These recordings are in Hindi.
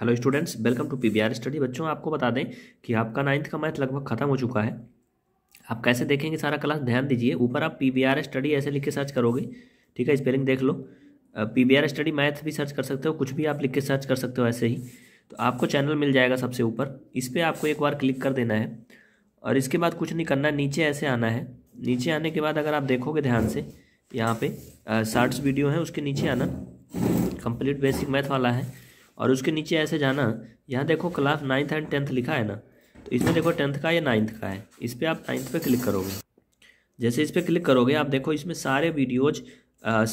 Hello students welcome to PVR study बच्चों आपको बता दें कि आपका नाइन्थ का मैथ लगभग खत्म हो चुका है आप कैसे देखेंगे सारा क्लास ध्यान दीजिए ऊपर आप पीवीआर स्टडी ऐसे लिख के सर्च करोगे ठीक है स्पेलिंग देख लो पीवीआर स्टडी मैथ भी सर्च कर सकते हो कुछ भी आप लिख के सर्च कर सकते हो ऐसे ही तो आपको चैनल मिल जाएगा सबसे ऊपर इस पर आपको एक बार क्लिक कर देना है और इसके बाद कुछ नहीं करना नीचे ऐसे आना है नीचे आने के बाद अगर आप देखोगे ध्यान से यहाँ पे शार्ट्स वीडियो है उसके नीचे आना कंप्लीट बेसिक मैथ वाला है और उसके नीचे ऐसे जाना यहाँ देखो क्लास नाइन्थ एंड टेंथ लिखा है ना तो इसमें देखो टेंथ का या नाइन्थ का है इस पर आप नाइन्थ पे क्लिक करोगे जैसे इस पर क्लिक करोगे आप देखो इसमें सारे वीडियोज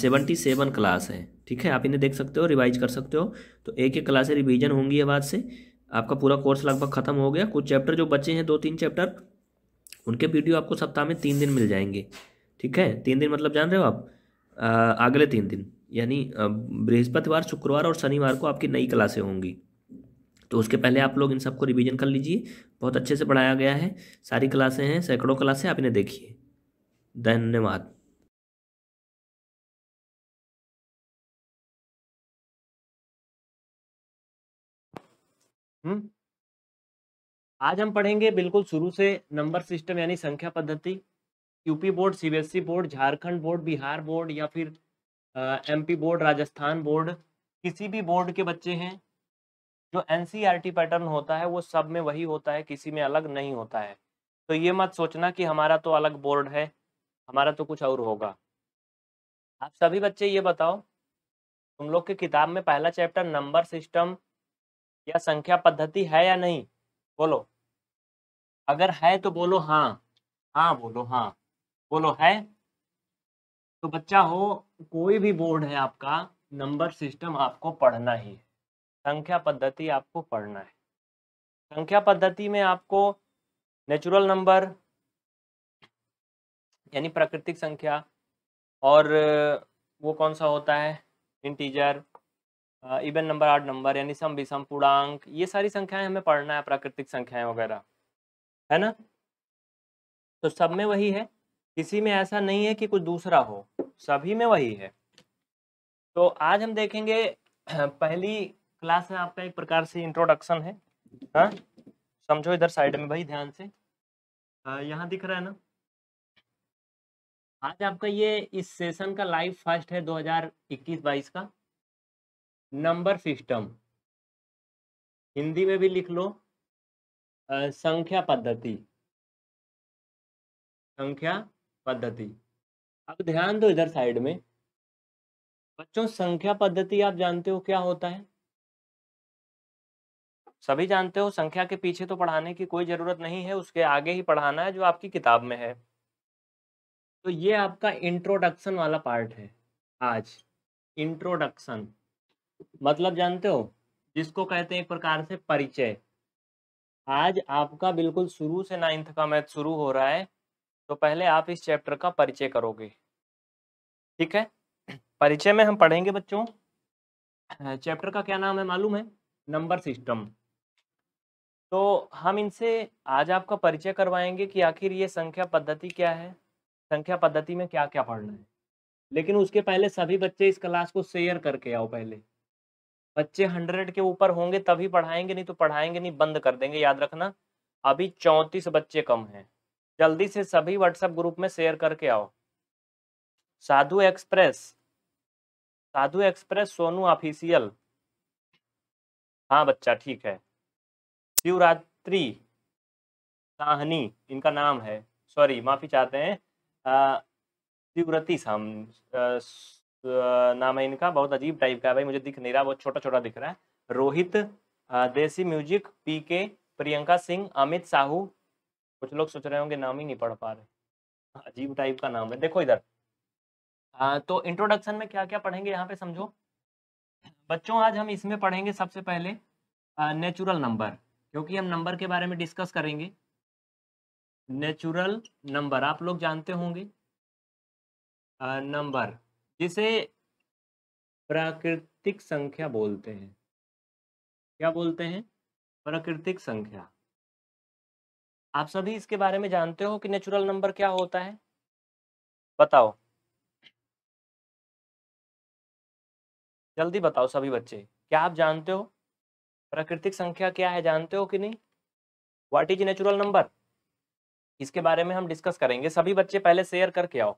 सेवेंटी सेवन क्लास है ठीक है आप इन्हें देख सकते हो रिवाइज कर सकते हो तो एक एक क्लासें रिविजन होंगी ये से आपका पूरा कोर्स लगभग खत्म हो गया कुछ चैप्टर जो बचे हैं दो तीन चैप्टर उनके वीडियो आपको सप्ताह में तीन दिन मिल जाएंगे ठीक है तीन दिन मतलब जान रहे हो आप अगले तीन दिन यानी बृहस्पतिवार शुक्रवार और शनिवार को आपकी नई क्लासें होंगी तो उसके पहले आप लोग इन सबको रिवीजन कर लीजिए बहुत अच्छे से पढ़ाया गया है सारी क्लासें हैं सैकड़ों क्लासें आप इन्हें देखिए धन्यवाद हम्म। आज हम पढ़ेंगे बिल्कुल शुरू से नंबर सिस्टम यानी संख्या पद्धति UP board CBSE board Jharkhand board Bihar board या फिर एमपी बोर्ड राजस्थान बोर्ड किसी भी बोर्ड के बच्चे हैं जो एनसीईआरटी पैटर्न e होता है वो सब में वही होता है किसी में अलग नहीं होता है तो ये मत सोचना कि हमारा तो अलग बोर्ड है हमारा तो कुछ और होगा आप सभी बच्चे ये बताओ तुम लोग के किताब में पहला चैप्टर नंबर सिस्टम या संख्या पद्धति है या नहीं बोलो अगर है तो बोलो हाँ हाँ बोलो हाँ बोलो है तो बच्चा हो कोई भी बोर्ड है आपका नंबर सिस्टम आपको पढ़ना ही है संख्या पद्धति आपको पढ़ना है संख्या पद्धति में आपको नेचुरल नंबर यानी प्राकृतिक संख्या और वो कौन सा होता है इंटीजर इवन नंबर आठ नंबर यानी सम विषम पूर्णांक ये सारी संख्याएं हमें पढ़ना है प्राकृतिक संख्याएं वगैरह है ना तो सब में वही है किसी में ऐसा नहीं है कि कुछ दूसरा हो सभी में वही है तो आज हम देखेंगे पहली क्लास में आपका एक प्रकार से इंट्रोडक्शन है हाँ समझो इधर साइड में भाई ध्यान से यहाँ दिख रहा है ना आज आपका ये इस सेशन का लाइव फर्स्ट है 2021-22 का नंबर सिस्टम हिंदी में भी लिख लो संख्या पद्धति संख्या पद्धति अब ध्यान दो इधर साइड में बच्चों संख्या पद्धति आप जानते हो क्या होता है सभी जानते हो संख्या के पीछे तो पढ़ाने की कोई जरूरत नहीं है उसके आगे ही पढ़ाना है जो आपकी किताब में है तो ये आपका इंट्रोडक्शन वाला पार्ट है आज इंट्रोडक्शन मतलब जानते हो जिसको कहते हैं एक प्रकार से परिचय आज आपका बिल्कुल शुरू से नाइन्थ का मैथ शुरू हो रहा है तो पहले आप इस चैप्टर का परिचय करोगे ठीक है परिचय में हम पढ़ेंगे बच्चों चैप्टर का क्या नाम है मालूम है नंबर सिस्टम तो हम इनसे आज आपका परिचय करवाएंगे कि आखिर ये संख्या पद्धति क्या है संख्या पद्धति में क्या क्या पढ़ना है लेकिन उसके पहले सभी बच्चे इस क्लास को शेयर करके आओ पहले बच्चे हंड्रेड के ऊपर होंगे तभी पढ़ाएंगे नहीं तो पढ़ाएंगे नहीं बंद कर देंगे याद रखना अभी चौंतीस बच्चे कम हैं जल्दी से सभी व्हाट्सएप ग्रुप में शेयर करके आओ Sadhu express Sadhu express Sonu official हाँ बच्चा ठीक है शिवरात्रि साहनी इनका नाम है सॉरी माफी चाहते हैं शिवरति साम नाम है इनका बहुत अजीब टाइप का है भाई मुझे दिख नहीं रहा बहुत छोटा छोटा दिख रहा है रोहित देसी म्यूजिक पी के प्रियंका सिंह अमित साहू कुछ लोग सोच रहे होंगे नाम ही नहीं पढ़ पा रहे अजीब टाइप का नाम है देखो इधर तो इंट्रोडक्शन में क्या क्या पढ़ेंगे यहाँ पे समझो बच्चों आज हम इसमें पढ़ेंगे सबसे पहले नेचुरल नंबर क्योंकि हम नंबर के बारे में डिस्कस करेंगे नेचुरल नंबर आप लोग जानते होंगे नंबर जिसे प्राकृतिक संख्या बोलते हैं क्या बोलते हैं प्राकृतिक संख्या आप सभी इसके बारे में जानते हो कि नेचुरल नंबर क्या होता है बताओ जल्दी बताओ सभी बच्चे क्या आप जानते हो प्राकृतिक संख्या क्या है जानते हो कि नहीं व्हाट इज नेचुरल नंबर इसके बारे में हम डिस्कस करेंगे सभी बच्चे पहले शेयर करके आओ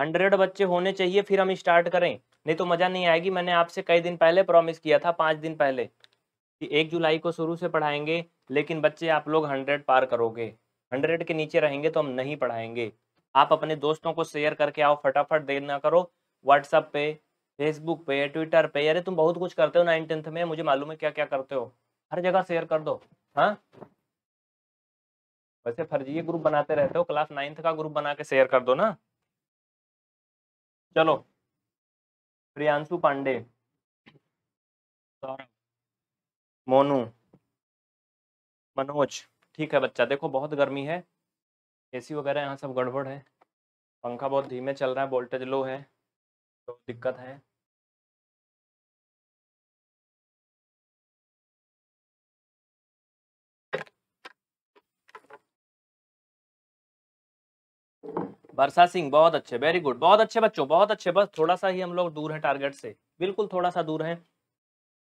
हंड्रेड बच्चे होने चाहिए फिर हम स्टार्ट करें नहीं तो मजा नहीं आएगी मैंने आपसे कई दिन पहले प्रॉमिस किया था पांच दिन पहले कि एक जुलाई को शुरू से पढ़ाएंगे लेकिन बच्चे आप लोग हंड्रेड पार करोगे हंड्रेड के नीचे रहेंगे तो हम नहीं पढ़ाएंगे आप अपने दोस्तों को शेयर करके आओ फटाफट देना करो व्हाट्सअप पे फेसबुक पे ट्विटर पे अरे तुम बहुत कुछ करते हो नाइन टेंथ में मुझे मालूम है क्या क्या करते हो हर जगह शेयर कर दो हाँ वैसे फर्जी ग्रुप बनाते रहते हो क्लास नाइन्थ का ग्रुप बना के शेयर कर दो ना चलो प्रियांशु पांडे सौरभ मोनू मनोज ठीक है बच्चा देखो बहुत गर्मी है एसी वगैरह यहाँ सब गड़बड़ है पंखा बहुत धीमे चल रहा है वोल्टेज लो है तो दिक्कत है वर्षा सिंह बहुत अच्छे वेरी गुड बहुत अच्छे बच्चों बहुत अच्छे बस थोड़ा सा ही हम लोग दूर है टारगेट से बिल्कुल थोड़ा सा दूर है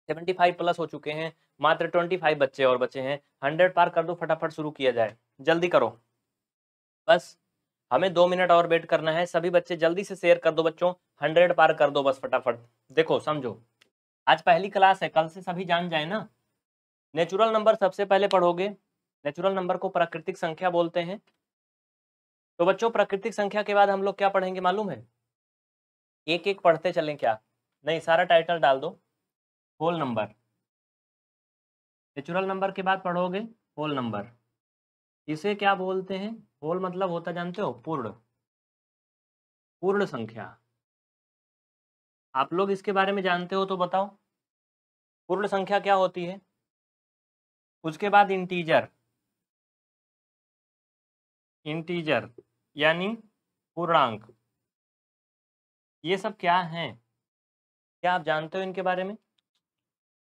सेवेंटी फाइव प्लस हो चुके हैं मात्र ट्वेंटी फाइव बच्चे और बचे हैं हंड्रेड पार कर दो फटाफट शुरू किया जाए जल्दी करो बस हमें दो मिनट और वेट करना है सभी बच्चे जल्दी से शेयर कर दो बच्चों हंड्रेड पार कर दो बस फटाफट देखो समझो आज पहली क्लास है कल से सभी जान जाए ना नेचुरल नंबर सबसे पहले पढ़ोगे नेचुरल नंबर को प्राकृतिक संख्या बोलते हैं तो बच्चों प्राकृतिक संख्या के बाद हम लोग क्या पढ़ेंगे मालूम है एक एक पढ़ते चलें क्या नहीं सारा टाइटल डाल दो होल नंबर नेचुरल नंबर के बाद पढ़ोगे होल नंबर इसे क्या बोलते हैं होल मतलब होता जानते हो पूर्ण पूर्ण संख्या आप लोग इसके बारे में जानते हो तो बताओ पूर्ण संख्या क्या होती है उसके बाद इंटीजर इंटीजर यानी पूर्णांक ये सब क्या हैं क्या आप जानते हो इनके बारे में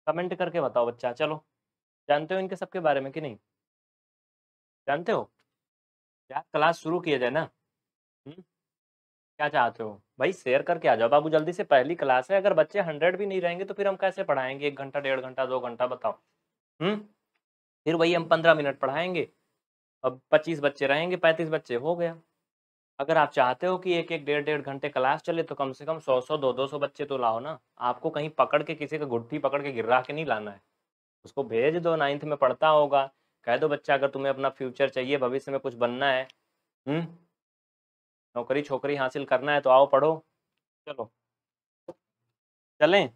कमेंट करके बताओ बच्चा चलो जानते हो इनके सबके बारे में कि नहीं जानते हो यार क्लास शुरू किए जाए ना हुँ? क्या चाहते हो भाई शेयर करके आ जाओ बाबू जल्दी से पहली क्लास है अगर बच्चे हंड्रेड भी नहीं रहेंगे तो फिर हम कैसे पढ़ाएंगे एक घंटा डेढ़ घंटा दो घंटा बताओ हम्म फिर वही हम पंद्रह मिनट पढ़ाएंगे अब पच्चीस बच्चे रहेंगे पैंतीस बच्चे हो गया अगर आप चाहते हो कि एक एक डेढ़ डेढ़ घंटे क्लास चले तो कम से कम सौ सौ दो दो सौ बच्चे तो लाओ ना आपको कहीं पकड़ के किसी का गुट्ठी पकड़ के गिरा के नहीं लाना है उसको भेज दो नाइन्थ में पढ़ता होगा कह दो बच्चा अगर तुम्हें अपना फ्यूचर चाहिए भविष्य में कुछ बनना है हम्म नौकरी छोकरी हासिल करना है तो आओ पढ़ो चलो चलें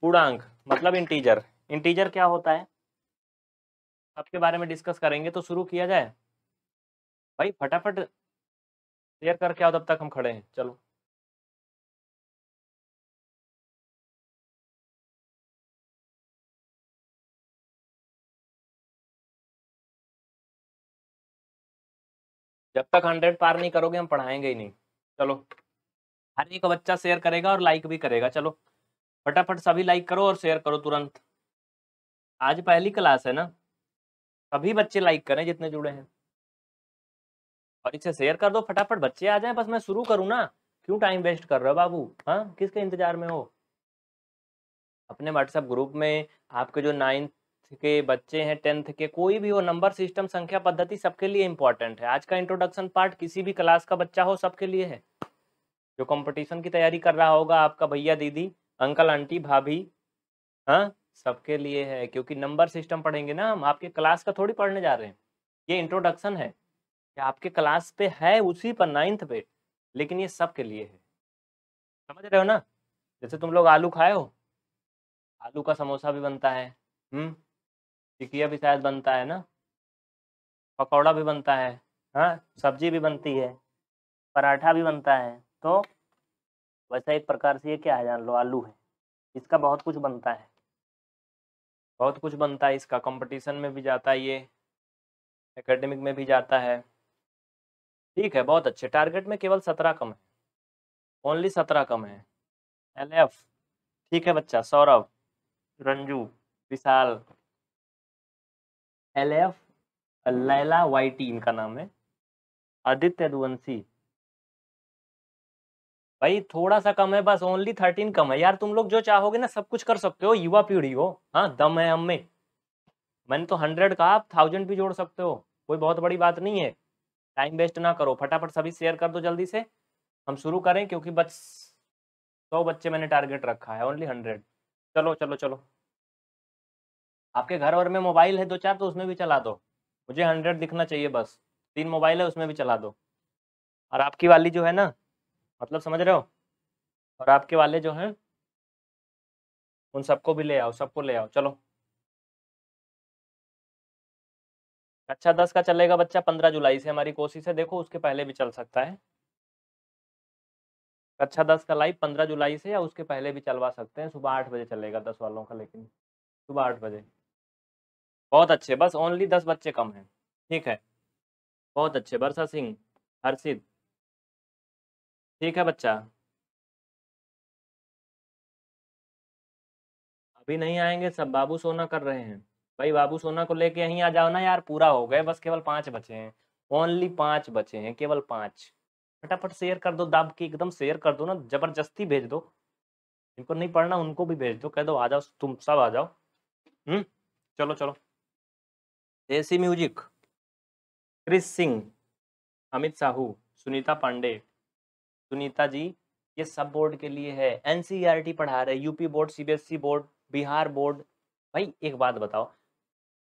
पूर्णांक मतलब इंटीजर इंटीजर क्या होता है सबके बारे में डिस्कस करेंगे तो शुरू किया जाए भाई फटाफट शेयर करके आओ तब तक हम खड़े हैं चलो जब तक हंड्रेड पार नहीं करोगे हम पढ़ाएंगे ही नहीं चलो हर एक बच्चा शेयर करेगा और लाइक भी करेगा चलो फटाफट सभी लाइक करो और शेयर करो तुरंत आज पहली क्लास है ना सभी बच्चे लाइक करें जितने जुड़े हैं और इसे शेयर कर दो फटाफट बच्चे आ जाए बस मैं शुरू करूँ ना क्यों टाइम वेस्ट कर रहे हो बाबू हाँ किसके इंतजार में हो अपने व्हाट्सएप ग्रुप में आपके जो नाइन्थ के बच्चे हैं टेंथ के कोई भी हो नंबर सिस्टम संख्या पद्धति सबके लिए इंपॉर्टेंट है आज का इंट्रोडक्शन पार्ट किसी भी क्लास का बच्चा हो सबके लिए है जो कंपटीशन की तैयारी कर रहा होगा आपका भैया दीदी अंकल आंटी भाभी हाँ सबके लिए है क्योंकि नंबर सिस्टम पढ़ेंगे ना हम आपके क्लास का थोड़ी पढ़ने जा रहे हैं ये इंट्रोडक्शन है या आपके क्लास पे है उसी पर नाइन्थ पे लेकिन ये सब के लिए है समझ रहे हो ना जैसे तुम लोग आलू खाए हो आलू का समोसा भी बनता है हम्म टिकिया भी शायद बनता है ना पकौड़ा भी बनता है हाँ सब्जी भी बनती है पराठा भी बनता है तो वैसा एक प्रकार से ये क्या है जान लो आलू है इसका बहुत कुछ बनता है बहुत कुछ बनता है इसका कंपटीशन में भी जाता है ये एकेडमिक में भी जाता है ठीक है बहुत अच्छे टारगेट में केवल सत्रह कम है ओनली सत्रह कम है एल एफ ठीक है बच्चा सौरभ रंजू विशाल एल एफ लैला वाइटी इनका नाम है आदित्य दुवंशी भाई थोड़ा सा कम है बस ओनली थर्टीन कम है यार तुम लोग जो चाहोगे ना सब कुछ कर सकते हो युवा पीढ़ी हो हाँ दम है हमें में मैंने तो हंड्रेड का आप थाउजेंड भी जोड़ सकते हो कोई बहुत बड़ी बात नहीं है टाइम वेस्ट ना करो फटाफट सभी शेयर कर दो जल्दी से हम शुरू करें क्योंकि बस सौ बच्चे मैंने टारगेट रखा है ओनली हंड्रेड चलो चलो चलो आपके घर और में मोबाइल है दो चार तो उसमें भी चला दो मुझे हंड्रेड दिखना चाहिए बस तीन मोबाइल है उसमें भी चला दो और आपकी वाली जो है ना मतलब समझ रहे हो और आपके वाले जो हैं उन सबको भी ले आओ सबको ले आओ चलो अच्छा दस का चलेगा बच्चा पंद्रह जुलाई से हमारी कोशिश है देखो उसके पहले भी चल सकता है अच्छा दस का लाइव पंद्रह जुलाई से या उसके पहले भी चलवा सकते हैं सुबह आठ बजे चलेगा दस वालों का लेकिन सुबह आठ बजे बहुत अच्छे बस ओनली दस बच्चे कम हैं ठीक है बहुत अच्छे वर्षा सिंह हर्षित ठीक है बच्चा अभी नहीं आएंगे सब बाबू सोना कर रहे हैं भाई बाबू सोना को लेके यहीं आ जाओ ना यार पूरा हो गए बस केवल पांच बचे हैं ओनली पांच बचे हैं केवल पांच फटाफट शेयर कर दो दाब के एकदम शेयर कर दो ना जबरदस्ती भेज दो जिनको नहीं पढ़ना उनको भी भेज दो कह दो आ जाओ तुम सब आ जाओ हम्म चलो चलो देसी म्यूजिक क्रिस सिंह अमित साहू सुनीता पांडे सुनीता जी ये सब बोर्ड के लिए है एनसीईआरटी पढ़ा रहे UP board CBSE board Bihar board भाई एक बात बताओ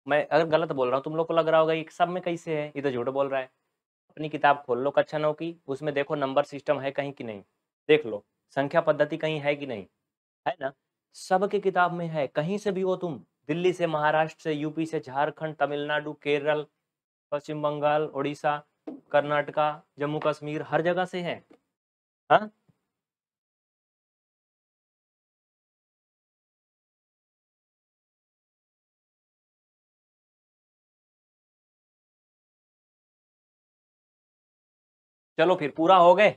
मैं अगर गलत बोल रहा हूँ तुम लोग को लग रहा होगा ये सब में कैसे है ये तो झूठ बोल रहा है अपनी किताब खोल लो कक्षा नौ की उसमें देखो नंबर सिस्टम है कहीं कि नहीं देख लो संख्या पद्धति कहीं है कि नहीं है ना सब के किताब में है कहीं से भी हो तुम दिल्ली से महाराष्ट्र से यूपी से झारखंड तमिलनाडु केरल पश्चिम बंगाल उड़ीसा कर्नाटका जम्मू कश्मीर हर जगह से है हा? चलो फिर पूरा हो गए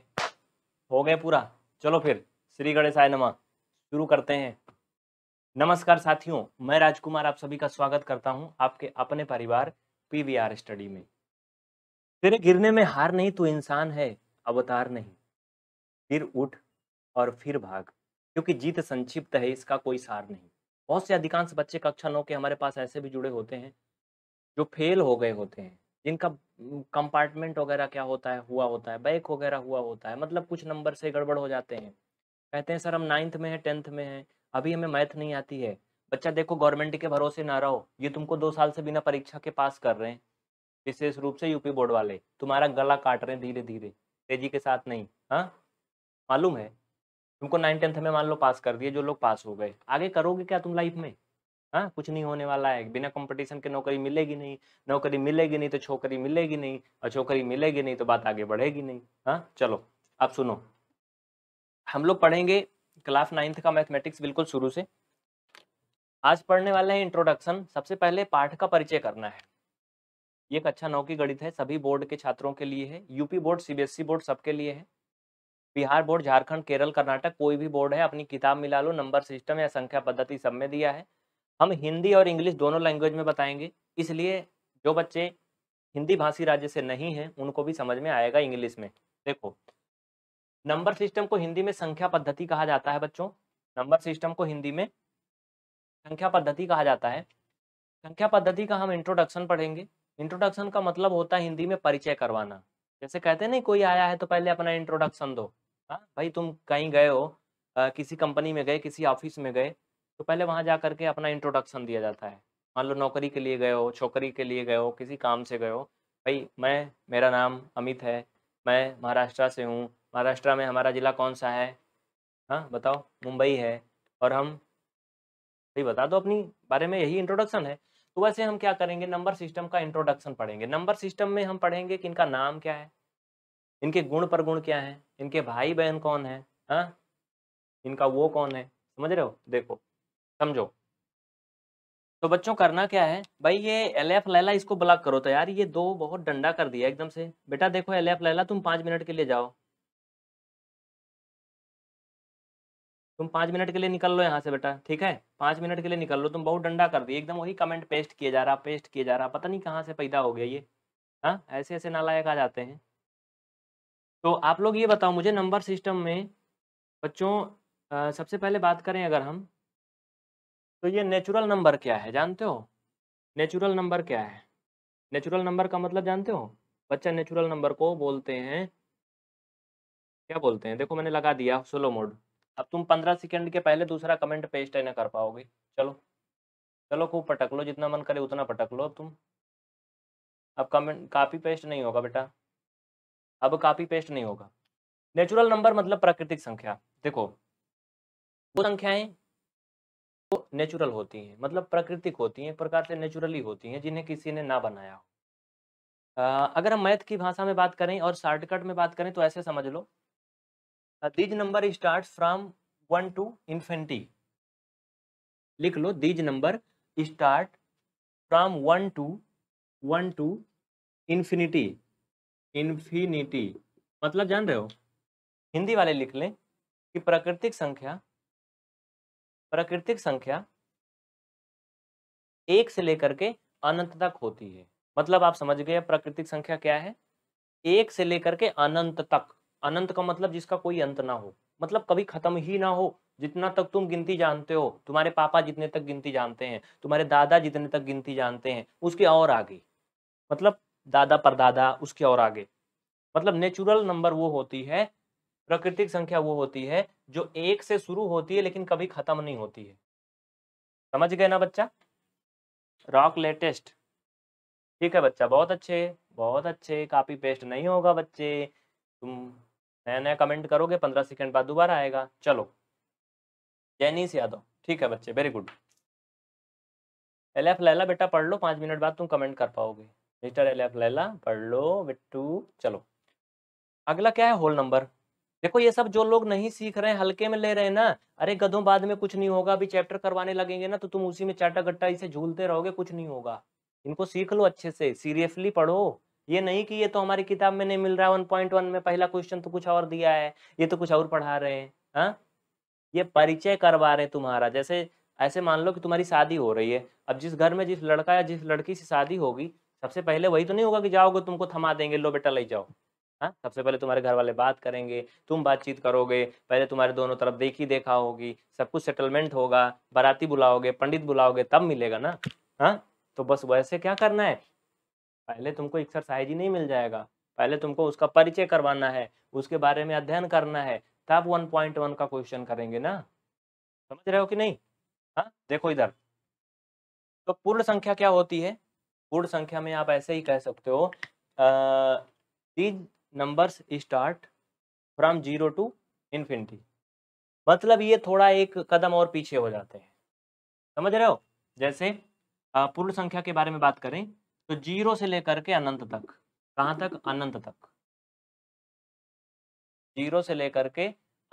हो गए पूरा चलो फिर श्री आय नमा शुरू करते हैं नमस्कार साथियों मैं राजकुमार आप सभी का स्वागत करता हूं आपके अपने परिवार पीवीआर स्टडी में तेरे गिरने में हार नहीं तो इंसान है अवतार नहीं फिर उठ और फिर भाग क्योंकि जीत संक्षिप्त है इसका कोई सार नहीं बहुत से अधिकांश बच्चे कक्षा नौ के हमारे पास ऐसे भी जुड़े होते हैं जो फेल हो गए होते हैं जिनका कंपार्टमेंट वगैरह क्या होता है हुआ होता है बैक वगैरह हुआ होता है मतलब कुछ नंबर से गड़बड़ हो जाते हैं कहते हैं सर हम नाइन्थ में हैं टेंथ में हैं अभी हमें मैथ नहीं आती है बच्चा देखो गवर्नमेंट के भरोसे ना रहो ये तुमको दो साल से बिना परीक्षा के पास कर रहे हैं विशेष रूप से यूपी बोर्ड वाले तुम्हारा गला काट रहे हैं धीरे धीरे तेजी के साथ नहीं हाँ मालूम है तुमको नाइन टेंथ में मान लो पास कर दिए जो लोग पास हो गए आगे करोगे क्या तुम लाइफ में हाँ कुछ नहीं होने वाला है बिना कंपटीशन के नौकरी मिलेगी नहीं नौकरी मिलेगी नहीं तो छोकरी मिलेगी नहीं और छोकरी मिलेगी नहीं तो बात आगे बढ़ेगी नहीं हाँ चलो आप सुनो हम लोग पढ़ेंगे क्लास नाइन्थ का मैथमेटिक्स बिल्कुल शुरू से आज पढ़ने वाले हैं इंट्रोडक्शन सबसे पहले पाठ का परिचय करना है ये एक अच्छा नौ की गणित है सभी बोर्ड के छात्रों के लिए है यूपी बोर्ड सीबीएसई बोर्ड सबके लिए है बिहार बोर्ड झारखंड केरल कर्नाटक कोई भी बोर्ड है अपनी किताब मिला लो नंबर सिस्टम या संख्या पद्धति सब में दिया है हम हिंदी और इंग्लिश दोनों लैंग्वेज में बताएंगे इसलिए जो बच्चे हिंदी भाषी राज्य से नहीं हैं उनको भी समझ में आएगा इंग्लिश में देखो नंबर सिस्टम को हिंदी में संख्या पद्धति कहा जाता है बच्चों नंबर सिस्टम को हिंदी में संख्या पद्धति कहा जाता है संख्या पद्धति का हम इंट्रोडक्शन पढ़ेंगे इंट्रोडक्शन का मतलब होता है हिंदी में परिचय करवाना जैसे कहते नहीं कोई आया है तो पहले अपना इंट्रोडक्शन दो हाँ भाई तुम कहीं गए हो आ, किसी कंपनी में गए किसी ऑफिस में गए तो पहले वहाँ जा करके अपना इंट्रोडक्शन दिया जाता है मान लो नौकरी के लिए गए हो छोकरी के लिए गए हो किसी काम से गए हो भाई मैं मेरा नाम अमित है मैं महाराष्ट्र से हूँ महाराष्ट्र में हमारा ज़िला कौन सा है हाँ बताओ मुंबई है और हम भाई बता दो अपनी बारे में यही इंट्रोडक्शन है तो वैसे हम क्या करेंगे नंबर सिस्टम का इंट्रोडक्शन पढ़ेंगे नंबर सिस्टम में हम पढ़ेंगे कि इनका नाम क्या है इनके गुण पर गुण क्या है इनके भाई बहन कौन है हाँ इनका वो कौन है समझ रहे हो देखो समझो तो बच्चों करना क्या है भाई ये एल एफ लैला इसको ब्लॉक करो तो यार ये दो बहुत डंडा कर दिया एकदम से बेटा देखो एल एफ लैला तुम पाँच मिनट के लिए जाओ तुम पाँच मिनट के लिए निकल लो यहाँ से बेटा ठीक है पाँच मिनट के लिए निकल लो तुम बहुत डंडा कर दिए एकदम वही कमेंट पेस्ट किया जा रहा पेस्ट किया जा रहा पता नहीं कहाँ से पैदा हो गया ये हाँ ऐसे ऐसे नालायक आ जाते हैं तो आप लोग ये बताओ मुझे नंबर सिस्टम में बच्चों आ, सबसे पहले बात करें अगर हम तो ये नेचुरल नंबर क्या है जानते हो नेचुरल नंबर क्या है नेचुरल नंबर का मतलब जानते हो बच्चा नेचुरल नंबर को बोलते हैं क्या बोलते हैं देखो मैंने लगा दिया सोलो मोड अब तुम पंद्रह सेकेंड के पहले दूसरा कमेंट पेस्ट ना कर पाओगे चलो चलो खूब पटक लो जितना मन करे उतना पटक लो अब तुम अब कमेंट कापी पेस्ट नहीं होगा बेटा अब कापी पेस्ट नहीं होगा नेचुरल नंबर मतलब प्राकृतिक संख्या देखो वो संख्याएं वो नेचुरल होती हैं मतलब प्राकृतिक होती हैं एक प्रकार से नेचुरली होती हैं जिन्हें किसी ने ना बनाया हो अगर हम मैथ की भाषा में बात करें और शॉर्टकट में बात करें तो ऐसे समझ लो these number start from one to infinity लिख लो these number start from one to one to infinity infinity मतलब जान रहे हो हिंदी वाले लिख लें कि प्राकृतिक संख्या प्राकृतिक संख्या एक से लेकर के अनंत तक होती है मतलब आप समझ गए प्राकृतिक संख्या क्या है एक से लेकर के अनंत तक अनंत का मतलब जिसका कोई अंत ना हो मतलब कभी खत्म ही ना हो जितना तक तुम गिनती जानते हो तुम्हारे पापा जितने तक गिनती जानते हैं तुम्हारे दादा जितने तक गिनती जानते हैं उसके और आगे मतलब दादा परदादा उसके और आगे मतलब नेचुरल नंबर वो होती है प्राकृतिक संख्या वो होती है जो एक से शुरू होती है लेकिन कभी खत्म नहीं होती है समझ गए ना बच्चा रॉक लेटेस्ट ठीक है बच्चा बहुत अच्छे बहुत अच्छे कापी पेस्ट नहीं होगा बच्चे तुम नया नया कमेंट करोगे पंद्रह सेकंड बाद दोबारा आएगा चलो जैनीस यादव ठीक है बच्चे very good L F Laila बेटा पढ़ लो पाँच मिनट बाद तुम कमेंट कर पाओगे मिस्टर एल एफ लैला पढ़ लो बिट्टू चलो अगला क्या है होल नंबर देखो ये सब जो लोग नहीं सीख रहे हैं हल्के में ले रहे हैं ना अरे गधों बाद में कुछ नहीं होगा अभी चैप्टर करवाने लगेंगे ना तो तुम उसी में चाटा गट्टा इसे झूलते रहोगे कुछ नहीं होगा इनको सीख लो अच्छे से सीरियसली पढ़ो ये नहीं कि ये तो हमारी किताब में नहीं मिल रहा है वन में पहला क्वेश्चन तो कुछ और दिया है ये तो कुछ और पढ़ा रहे हैं हाँ ये परिचय करवा रहे हैं तुम्हारा जैसे ऐसे मान लो कि तुम्हारी शादी हो रही है अब जिस घर में जिस लड़का या जिस लड़की से शादी होगी सबसे पहले वही तो नहीं होगा कि जाओगे तुमको थमा देंगे लो बेटा ले जाओ हाँ सबसे पहले तुम्हारे घर वाले बात करेंगे तुम बातचीत करोगे पहले तुम्हारे दोनों तरफ देखी देखा होगी सब कुछ सेटलमेंट होगा बाराती बुलाओगे पंडित बुलाओगे तब मिलेगा ना हाँ तो बस वैसे क्या करना है पहले तुमको एक्सरसाइज ही नहीं मिल जाएगा पहले तुमको उसका परिचय करवाना है उसके बारे में अध्ययन करना है तब वन पॉइंट वन का क्वेश्चन करेंगे ना समझ रहे हो कि नहीं हाँ देखो इधर तो पूर्ण संख्या क्या होती है पूर्ण संख्या में आप ऐसे ही कह सकते हो uh numbers start from zero to infinity मतलब ये थोड़ा एक कदम और पीछे हो जाते हैं समझ रहे हो जैसे पूर्ण संख्या के बारे में बात करें तो जीरो से लेकर के अनंत तक कहाँ तक अनंत तक जीरो से लेकर के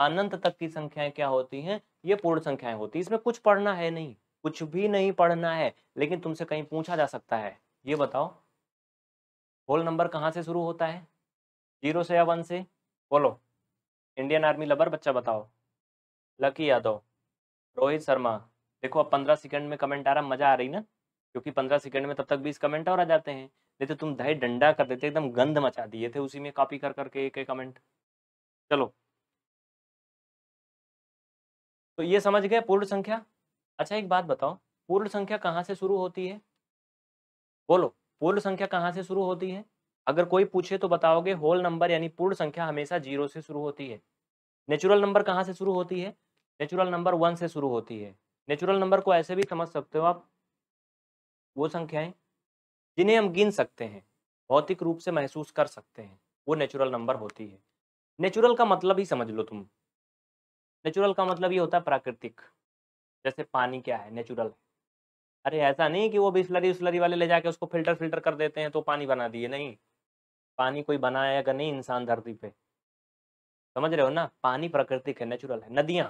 अनंत तक की संख्याएं क्या होती हैं ये पूर्ण संख्याएं होती हैं इसमें कुछ पढ़ना है नहीं कुछ भी नहीं पढ़ना है लेकिन तुमसे कहीं पूछा जा सकता है ये बताओ होल नंबर कहाँ से शुरू होता है जीरो से या वन से बोलो इंडियन आर्मी लबर बच्चा बताओ लकी यादव रोहित शर्मा देखो अब पंद्रह सेकंड में कमेंट आ रहा मजा आ रही ना क्योंकि पंद्रह सेकंड में तब तक बीस कमेंट और आ जाते हैं नहीं तो तुम दही डंडा कर देते एकदम गंद मचा दिए थे उसी में कॉपी कर करके एक एक कमेंट चलो तो ये समझ गए पूर्ण संख्या अच्छा एक बात बताओ पूर्ण संख्या कहाँ से शुरू होती है बोलो पूर्ण संख्या कहाँ से शुरू होती है अगर कोई पूछे तो बताओगे होल नंबर यानी पूर्ण संख्या हमेशा जीरो से शुरू होती है नेचुरल नंबर कहाँ से शुरू होती है नेचुरल नंबर वन से शुरू होती है नेचुरल नंबर को ऐसे भी समझ सकते हो आप वो संख्याएं जिन्हें हम गिन सकते हैं भौतिक रूप से महसूस कर सकते हैं वो नेचुरल नंबर होती है नेचुरल का मतलब ही समझ लो तुम नेचुरल का मतलब ये होता है प्राकृतिक जैसे पानी क्या है नेचुरल है अरे ऐसा नहीं कि वो बिस्लरी उस्लरी वाले ले जाके उसको फिल्टर फिल्टर कर देते हैं तो पानी बना दिए नहीं पानी कोई बनाएगा नहीं इंसान धरती पे समझ रहे हो ना पानी प्राकृतिक है नेचुरल है नदियाँ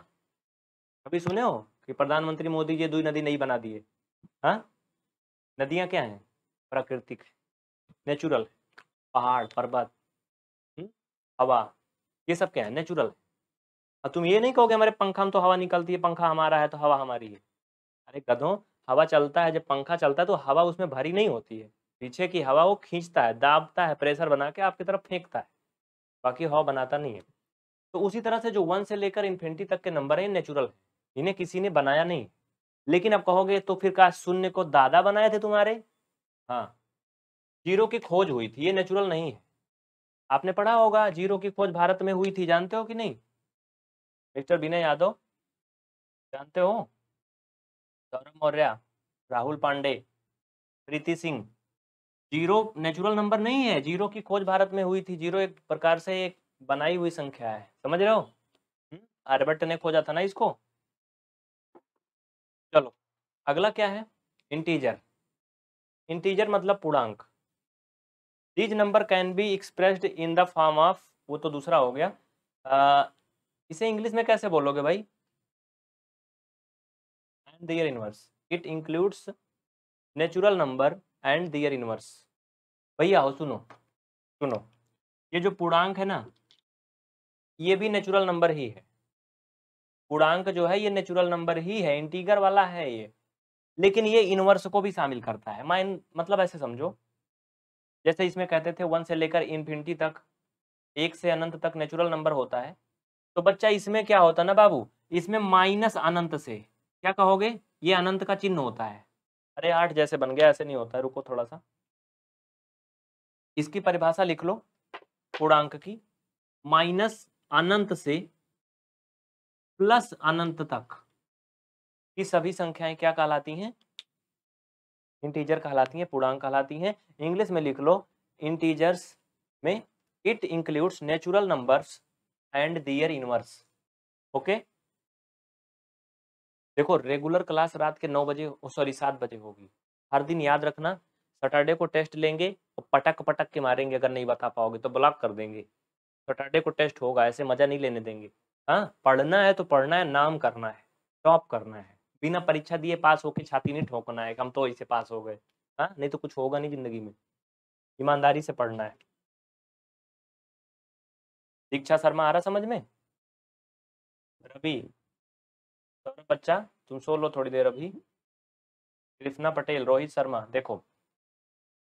अभी सुने हो कि प्रधानमंत्री मोदी जी दुई नदी नहीं बना दिए हाँ नदियाँ क्या हैं प्राकृतिक है नेचुरल है पहाड़ पर्वत हम्म, हवा ये सब क्या है नेचुरल है और तुम ये नहीं कहोगे हमारे पंखा में तो हवा निकलती है पंखा हमारा है तो हवा हमारी है अरे गधों हवा चलता है जब पंखा चलता है तो हवा उसमें भरी नहीं होती है पीछे की हवा वो खींचता है दाबता है प्रेशर बना के आपकी तरफ फेंकता है बाकी हवा बनाता नहीं है तो उसी तरह से जो वन से लेकर इन्फिनिटी तक के नंबर हैं नेचुरल है इन्हें किसी ने बनाया नहीं लेकिन आप कहोगे तो फिर कहा शून्य को दादा बनाए थे तुम्हारे हाँ जीरो की खोज हुई थी ये नेचुरल नहीं है आपने पढ़ा होगा जीरो की खोज भारत में हुई थी जानते हो कि नहीं मिस्टर विनय यादव जानते हो Saurabh Maurya Rahul Pandey Preeti Singh zero natural number नहीं है जीरो की खोज भारत में हुई थी जीरो एक प्रकार से एक बनाई हुई संख्या है समझ रहे हो आर्यभट्ट हम्म। ने खोजा था ना इसको चलो अगला क्या है इंटीजर इंटीजर मतलब पूर्णांक these number can be expressed in the form of वो तो दूसरा हो गया आ, इसे इंग्लिश में कैसे बोलोगे भाई and their inverse it includes natural number and their inverse भैया हो सुनो सुनो ये जो पूर्णांक है ना ये भी नेचुरल नंबर ही है पूर्णांक जो है ये नेचुरल नंबर ही है इंटीगर वाला है ये लेकिन ये इनवर्स को भी शामिल करता है माइन मतलब ऐसे समझो जैसे इसमें कहते थे वन से लेकर इन्फिनिटी तक एक से अनंत तक नेचुरल नंबर होता है तो बच्चा इसमें क्या होता ना बाबू इसमें माइनस अनंत से क्या कहोगे ये अनंत का चिन्ह होता है अरे आठ जैसे बन गया ऐसे नहीं होता है रुको थोड़ा सा इसकी परिभाषा लिख लो पूर्णांक की माइनस अनंत से प्लस अनंत तक की सभी संख्याएं क्या कहलाती हैं इंटीजर कहलाती हैं पूर्णांक कहलाती हैं इंग्लिश में लिख लो इंटीजर्स में it includes natural numbers and their inverse okay देखो रेगुलर क्लास रात के नौ बजे सॉरी सात बजे होगी हर दिन याद रखना सैटरडे को टेस्ट लेंगे और पटक पटक के मारेंगे अगर नहीं बता पाओगे तो ब्लॉक कर देंगे सैटरडे को टेस्ट होगा ऐसे मजा नहीं लेने देंगे हाँ पढ़ना है तो पढ़ना है नाम करना है टॉप करना है बिना परीक्षा दिए पास होके छाती नहीं ठोकना है हम तो ऐसे पास हो गए हाँ नहीं तो कुछ होगा नहीं जिंदगी में ईमानदारी से पढ़ना है दीक्षा शर्मा आ रहा समझ में रवि बच्चा तुम सो लो थोड़ी देर अभी कृष्णा पटेल रोहित शर्मा देखो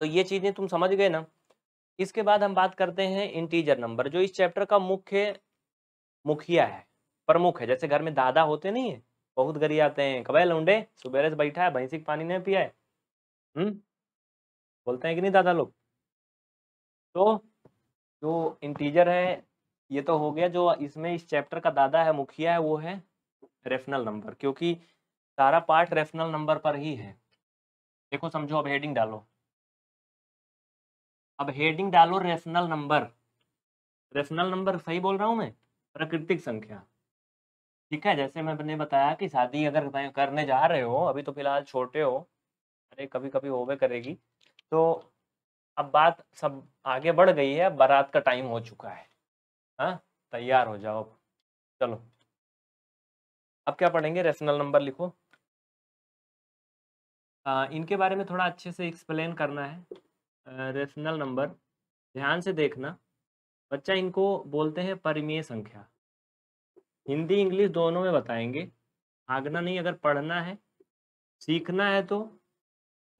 तो ये चीजें तुम समझ गए ना इसके बाद हम बात करते हैं इंटीजर नंबर जो इस चैप्टर का मुख्य मुखिया है प्रमुख है जैसे घर में दादा होते नहीं है बहुत गरी आते हैं कबे लौंडे सुबेरे से बैठा है भैंसी पानी नहीं पिया है हम्म बोलते हैं कि नहीं दादा लोग तो जो इंटीजर है ये तो हो गया जो इसमें इस चैप्टर का दादा है मुखिया है वो है रेफनल नंबर क्योंकि सारा पार्ट रेफनल नंबर पर ही है देखो समझो अब हेडिंग डालो अब हेडिंग डालो रेफनल नंबर रेफनल नंबर सही बोल रहा हूँ मैं प्राकृतिक संख्या ठीक है जैसे मैंने बताया कि शादी अगर करने जा रहे हो अभी तो फिलहाल छोटे हो अरे कभी कभी होवे करेगी तो अब बात सब आगे बढ़ गई है बारात का टाइम हो चुका है हाँ तैयार हो जाओ चलो अब क्या पढ़ेंगे रेशनल नंबर लिखो आ, इनके बारे में थोड़ा अच्छे से एक्सप्लेन करना है रेशनल नंबर ध्यान से देखना बच्चा इनको बोलते हैं परिमेय संख्या हिंदी इंग्लिश दोनों में बताएंगे आगना नहीं अगर पढ़ना है सीखना है तो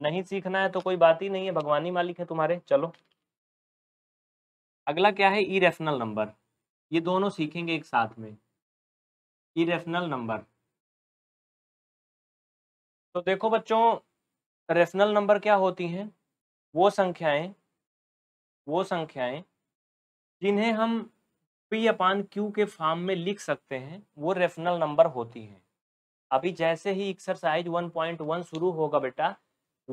नहीं सीखना है तो कोई बात ही नहीं है भगवानी मालिक है तुम्हारे चलो अगला क्या है ई नंबर ये दोनों सीखेंगे एक साथ में इरेफनल नंबर तो देखो बच्चों रेफनल नंबर क्या होती हैं वो संख्याएं वो संख्याएं जिन्हें हम पी अपान क्यू के फॉर्म में लिख सकते हैं वो रेफनल नंबर होती हैं अभी जैसे ही एक्सरसाइज 1.1 शुरू होगा बेटा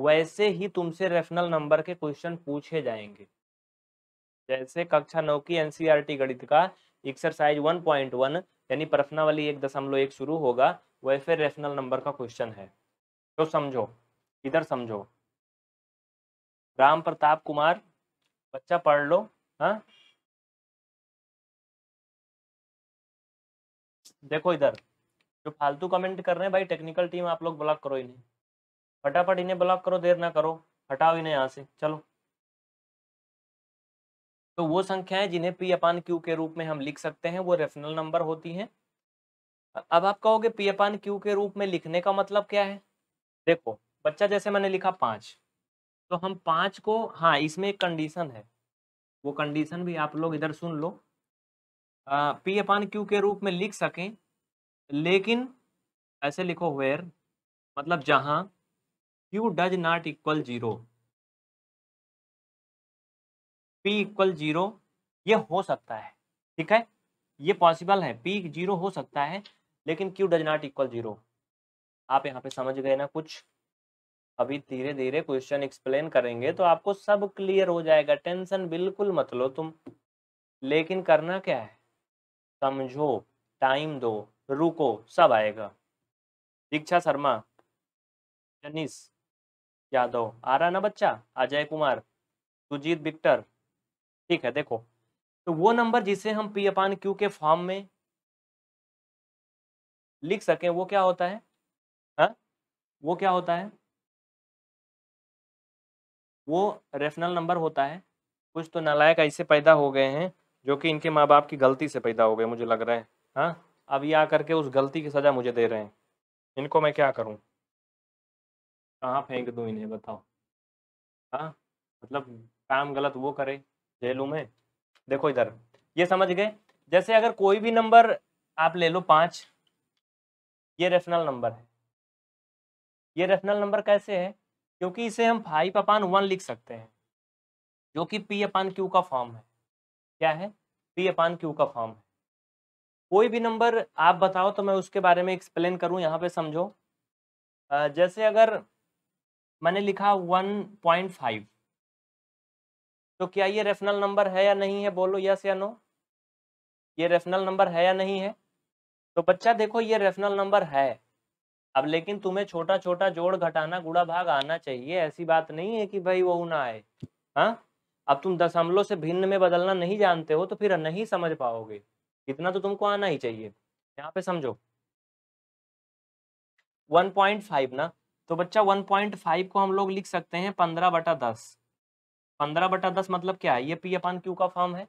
वैसे ही तुमसे रेफनल नंबर के क्वेश्चन पूछे जाएंगे जैसे कक्षा नौ की एनसीईआरटी e गणित का एक्सरसाइज 1.1 यानी प्रश्नावली एक दशमलव एक शुरू होगा वैसे रेशनल नंबर का क्वेश्चन है तो समझो इधर समझो राम प्रताप कुमार बच्चा पढ़ लो हा? देखो इधर जो फालतू कमेंट कर रहे हैं भाई टेक्निकल टीम आप लोग ब्लॉक करो इन्हें फटाफट इन्हें ब्लॉक करो देर ना करो हटाओ इन्हें यहाँ से चलो तो वो संख्याएं जिन्हें पी अपान क्यू के रूप में हम लिख सकते हैं वो रेफनल नंबर होती हैं अब आप कहोगे पी अपान क्यू के रूप में लिखने का मतलब क्या है देखो बच्चा जैसे मैंने लिखा पाँच तो हम पाँच को हाँ इसमें एक कंडीशन है वो कंडीशन भी आप लोग इधर सुन लो आ, पी अपान क्यू के रूप में लिख सकें लेकिन ऐसे लिखो वेयर मतलब जहाँ Q does not equal zero P equal zero ये हो सकता है ठीक है ये पॉसिबल है पी जीरो हो सकता है लेकिन Q does not equal zero आप यहाँ पे समझ गए ना कुछ अभी धीरे धीरे क्वेश्चन एक्सप्लेन करेंगे तो आपको सब क्लियर हो जाएगा टेंशन बिल्कुल मत लो तुम लेकिन करना क्या है समझो टाइम दो रुको सब आएगा दीक्षा शर्मा जनीस यादव आ रहा ना बच्चा अजय कुमार सुजीत विक्टर ठीक है देखो तो वो नंबर जिसे हम पी अपान क्यू के फॉर्म में लिख सकें वो क्या होता है हा? वो क्या होता है वो रेफनल नंबर होता है कुछ तो नालायक ऐसे पैदा हो गए हैं जो कि इनके माँ बाप की गलती से पैदा हो गए मुझे लग रहा है हाँ अब ये आकर के उस गलती की सज़ा मुझे दे रहे हैं इनको मैं क्या करूँ कहाँ फेंक दूँ इन्हें बताओ हाँ मतलब काम गलत वो करे ले लू मैं देखो इधर ये समझ गए जैसे अगर कोई भी नंबर आप ले लो पाँच ये रेफनल नंबर है ये रेफनल नंबर कैसे है क्योंकि इसे हम फाइव अपान वन लिख सकते हैं जो कि पी अपान क्यू का फॉर्म है क्या है पी अपान क्यू का फॉर्म है कोई भी नंबर आप बताओ तो मैं उसके बारे में एक्सप्लेन करूं यहाँ पे समझो जैसे अगर मैंने लिखा वन पॉइंट फाइव तो क्या ये रेफनल नंबर है या नहीं है बोलो यस या नो ये रेफनल नंबर है या नहीं है तो बच्चा देखो ये रेफनल नंबर है अब लेकिन तुम्हें छोटा छोटा जोड़ घटाना गुड़ा भाग आना चाहिए ऐसी बात नहीं है कि भाई वो ना आए हाँ अब तुम दशमलव से भिन्न में बदलना नहीं जानते हो तो फिर नहीं समझ पाओगे इतना तो तुमको आना ही चाहिए यहाँ पे समझो 1.5 ना तो बच्चा 1.5 को हम लोग लिख सकते हैं पंद्रह बटा दस पंद्रह बटा दस मतलब क्या है ये पी अपान क्यू का फॉर्म है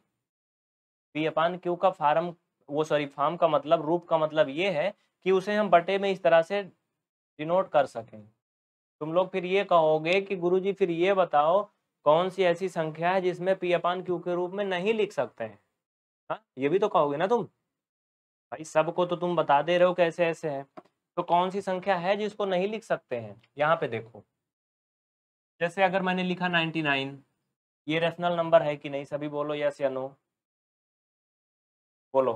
पी अपान क्यू का फार्म वो सॉरी फॉर्म का मतलब रूप का मतलब ये है कि उसे हम बटे में इस तरह से डिनोट कर सकें तुम लोग फिर ये कहोगे कि गुरुजी फिर ये बताओ कौन सी ऐसी संख्या है जिसमें पी अपान क्यू के रूप में नहीं लिख सकते हैं हाँ ये भी तो कहोगे ना तुम भाई सबको तो तुम बता दे रहे हो कैसे ऐसे है तो कौन सी संख्या है जिसको नहीं लिख सकते हैं यहाँ पे देखो जैसे अगर मैंने लिखा नाइन्टी नाइन ये रेशनल नंबर है कि नहीं सभी बोलो यस या नो बोलो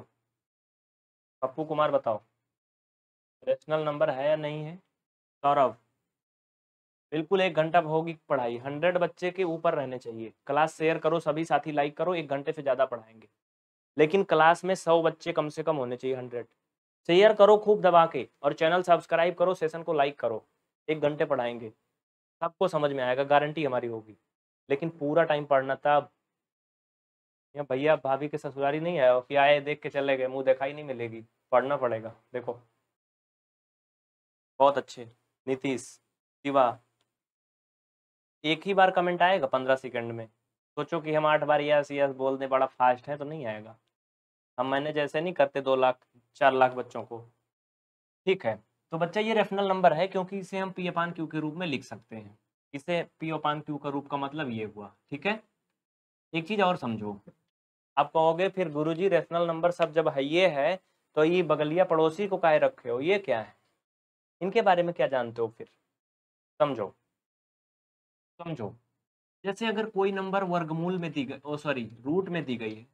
पप्पू कुमार बताओ रेशनल नंबर है या नहीं है सौरभ बिल्कुल एक घंटा होगी पढ़ाई हंड्रेड बच्चे के ऊपर रहने चाहिए क्लास शेयर करो सभी साथी लाइक करो एक घंटे से ज़्यादा पढ़ाएंगे लेकिन क्लास में सौ बच्चे कम से कम होने चाहिए हंड्रेड शेयर करो खूब दबा के और चैनल सब्सक्राइब करो सेशन को लाइक करो एक घंटे पढ़ाएंगे सबको समझ में आएगा गारंटी हमारी होगी लेकिन पूरा टाइम पढ़ना था या भैया भाभी के ससुरारी नहीं आया कि आए देख के चले गए मुंह दिखाई नहीं मिलेगी पढ़ना पड़ेगा देखो बहुत अच्छे नीतीश शिवा एक ही बार कमेंट आएगा पंद्रह सेकंड में सोचो कि हम आठ बार यस यस बोल दें बड़ा फास्ट है तो नहीं आएगा हम मैंने जैसे नहीं करते दो लाख चार लाख बच्चों को ठीक है तो बच्चा ये रेफनल नंबर है क्योंकि इसे हम पी क्यू के रूप में लिख सकते हैं इसे पी ओपान क्यू का रूप का मतलब ये हुआ ठीक है एक चीज और समझो आप कहोगे फिर गुरुजी रेशनल नंबर सब जब है ये है तो ये बगलिया पड़ोसी को काय रखे हो ये क्या है इनके बारे में क्या जानते हो फिर समझो समझो जैसे अगर कोई नंबर वर्गमूल में दी गई ओ सॉरी रूट में दी गई है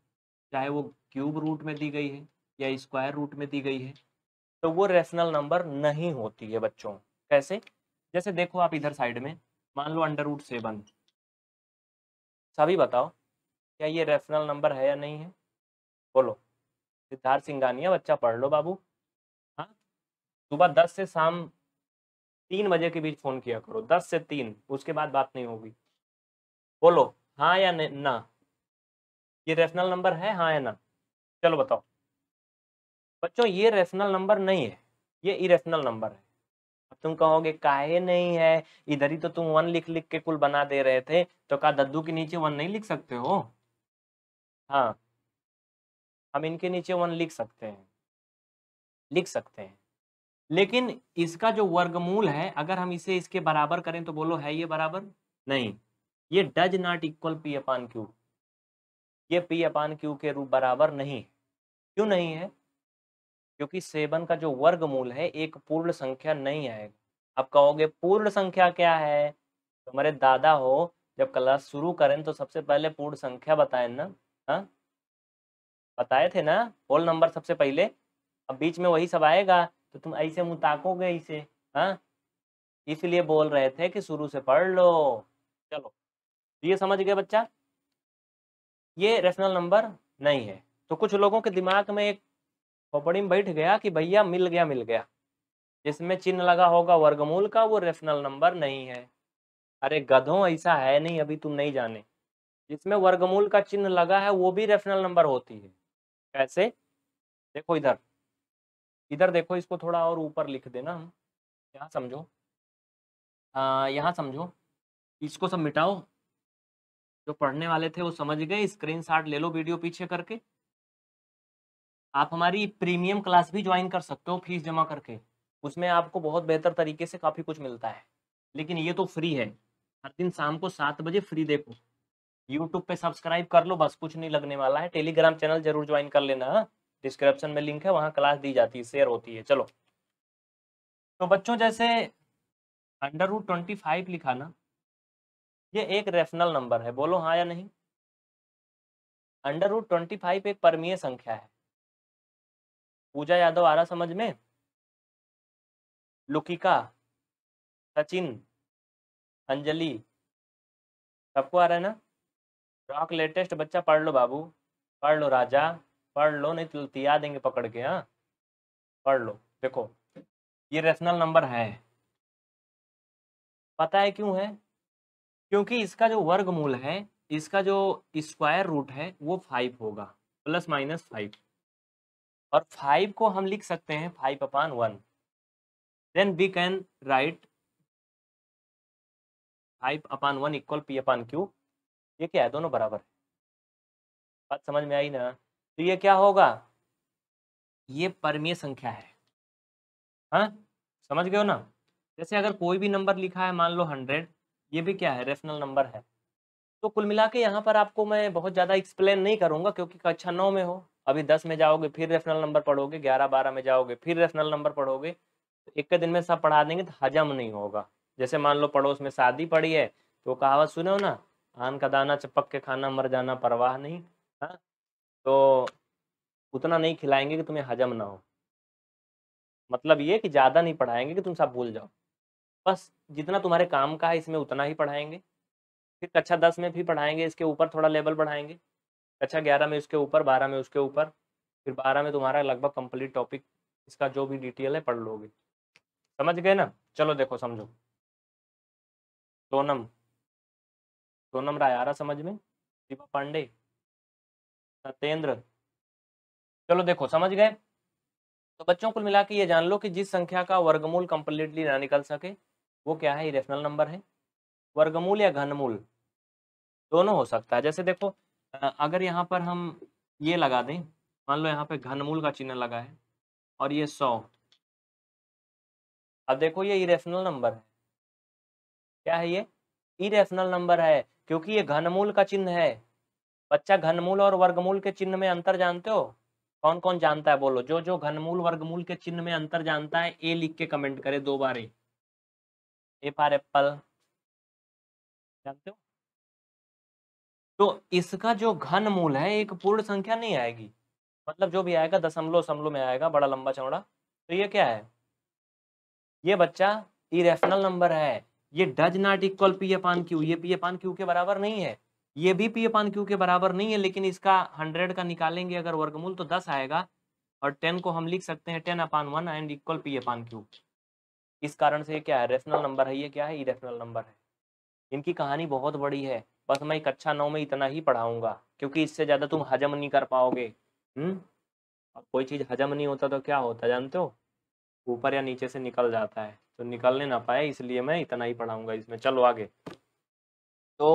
चाहे वो क्यूब रूट में दी गई है या स्क्वायर रूट में दी गई है तो वो रेशनल नंबर नहीं होती है बच्चों कैसे जैसे देखो आप इधर साइड में मान लो अंडर रूट सेवन सभी बताओ क्या ये रेफरल नंबर है या नहीं है बोलो सिद्धार्थ सिंघानिया बच्चा पढ़ लो बाबू हाँ सुबह दस से शाम तीन बजे के बीच फ़ोन किया करो दस से तीन उसके बाद बात नहीं होगी बोलो हाँ या ना ये रेफनल नंबर है हाँ या ना चलो बताओ बच्चों ये रेफनल नंबर नहीं है ये इरेफनल नंबर है तुम कहोगे काहे नहीं है इधर ही तो तुम वन लिख लिख के कुल बना दे रहे थे तो क्या दद्दू के नीचे वन नहीं लिख सकते हो हाँ हम इनके नीचे वन लिख सकते हैं लिख सकते हैं लेकिन इसका जो वर्गमूल है अगर हम इसे इसके बराबर करें तो बोलो है ये बराबर नहीं ये does not equal P upon Q ये पी अपान क्यू के रूप बराबर नहीं क्यों नहीं है क्योंकि सेवन का जो वर्गमूल है एक पूर्ण संख्या नहीं आएगा आप कहोगे पूर्ण संख्या क्या है तो दादा हो जब क्लास शुरू करें तो सबसे पहले पूर्ण संख्या बताए ना हाँ बताए थे ना होल नंबर सबसे पहले अब बीच में वही सब आएगा तो तुम ऐसे मुताकोगे इसे हाँ इसलिए बोल रहे थे कि शुरू से पढ़ लो चलो ये समझ गए बच्चा ये रेशनल नंबर नहीं है तो कुछ लोगों के दिमाग में एक खोपड़ी में बैठ गया कि भैया मिल गया मिल गया जिसमें चिन्ह लगा होगा वर्गमूल का वो रेफनल नंबर नहीं है अरे गधों ऐसा है नहीं अभी तुम नहीं जाने जिसमें वर्गमूल का चिन्ह लगा है वो भी रेफनल नंबर होती है कैसे देखो इधर इधर देखो इसको थोड़ा और ऊपर लिख देना हम यहाँ समझो यहाँ समझो इसको सब मिटाओ जो पढ़ने वाले थे वो समझ गए स्क्रीनशॉट ले लो वीडियो पीछे करके आप हमारी प्रीमियम क्लास भी ज्वाइन कर सकते हो फीस जमा करके उसमें आपको बहुत बेहतर तरीके से काफ़ी कुछ मिलता है लेकिन ये तो फ्री है हर दिन शाम को सात बजे फ्री देखो यूट्यूब पे सब्सक्राइब कर लो बस कुछ नहीं लगने वाला है टेलीग्राम चैनल जरूर ज्वाइन कर लेना डिस्क्रिप्शन हाँ। में लिंक है वहाँ क्लास दी जाती है शेयर होती है चलो तो बच्चों जैसे अंडर रूट ट्वेंटी फाइव लिखा ना ये एक रेफनल नंबर है बोलो हाँ या नहीं अंडर रूट ट्वेंटी फाइव एक परमीय संख्या है पूजा यादव आ रहा समझ में लुकिका सचिन अंजलि सबको आ रहा है ना रॉक लेटेस्ट बच्चा पढ़ लो बाबू पढ़ लो राजा पढ़ लो नहीं तो तिया देंगे पकड़ के हाँ पढ़ लो देखो ये रेशनल नंबर है पता है क्यों है क्योंकि इसका जो वर्गमूल है इसका जो स्क्वायर रूट है वो फाइव होगा प्लस माइनस फाइव और फाइव को हम लिख सकते हैं five upon one then we can write five upon one equal P upon Q ये क्या है दोनों बराबर है बात समझ में आई ना तो ये क्या होगा ये परमीय संख्या है हा? समझ गए हो ना जैसे अगर कोई भी नंबर लिखा है मान लो हंड्रेड ये भी क्या है रेशनल नंबर है तो कुल मिला के यहाँ पर आपको मैं बहुत ज़्यादा एक्सप्लेन नहीं करूँगा क्योंकि कक्षा नौ में हो अभी दस में जाओगे फिर रेफरल नंबर पढ़ोगे ग्यारह बारह में जाओगे फिर रेफरल नंबर पढ़ोगे तो एक दिन में सब पढ़ा देंगे तो हजम नहीं होगा जैसे मान लो पड़ोस में शादी पड़ी है तो कहावत हो ना आन का दाना चपक के खाना मर जाना परवाह नहीं हाँ तो उतना नहीं खिलाएंगे कि तुम्हें हजम ना हो मतलब ये कि ज़्यादा नहीं पढ़ाएंगे कि तुम सब भूल जाओ बस जितना तुम्हारे काम का है इसमें उतना ही पढ़ाएंगे फिर कक्षा दस में भी पढ़ाएंगे इसके ऊपर थोड़ा लेवल बढ़ाएंगे कक्षा अच्छा, ग्यारह में उसके ऊपर बारह में उसके ऊपर फिर बारह में तुम्हारा लगभग कंप्लीट टॉपिक इसका जो भी डिटेल है पढ़ लोगे समझ गए ना चलो देखो समझो सोनम सोनम राय आ रहा समझ में दीपा पांडे सत्येंद्र चलो देखो समझ गए तो बच्चों को मिला के ये जान लो कि जिस संख्या का वर्गमूल कंप्लीटली ना निकल सके वो क्या है इरेशनल नंबर है वर्गमूल या घनमूल दोनों हो सकता है जैसे देखो अगर यहाँ पर हम ये लगा दें मान लो यहाँ पे घनमूल का चिन्ह लगा है और ये सौ अब देखो ये इरेशनल नंबर है क्या है ये इरेशनल नंबर है क्योंकि ये घनमूल का चिन्ह है बच्चा घनमूल और वर्गमूल के चिन्ह में अंतर जानते हो कौन कौन जानता है बोलो जो जो घनमूल वर्गमूल के चिन्ह में अंतर जानता है ए लिख के कमेंट करे दो बार ए फॉर एप्पल जानते हो तो इसका जो घन मूल है एक पूर्ण संख्या नहीं आएगी मतलब जो भी आएगा दशमलव समलो में आएगा बड़ा लंबा चौड़ा तो ये क्या है ये बच्चा इरेशनल नंबर है ये does not equal P upon Q ये पी अपान क्यू के बराबर नहीं है ये भी पी अपान क्यू के बराबर नहीं है लेकिन इसका हंड्रेड का निकालेंगे अगर वर्गमूल तो दस आएगा और टेन को हम लिख सकते हैं ten upon one and equal P upon Q इस कारण से क्या है रेशनल नंबर है ये क्या है इरेशनल नंबर है इनकी कहानी बहुत बड़ी है बस मैं कक्षा अच्छा नौ में इतना ही पढ़ाऊंगा क्योंकि इससे ज़्यादा तुम हजम नहीं कर पाओगे हम्म कोई चीज़ हजम नहीं होता तो क्या होता जानते हो ऊपर या नीचे से निकल जाता है तो निकलने ना पाए इसलिए मैं इतना ही पढ़ाऊंगा इसमें चलो आगे तो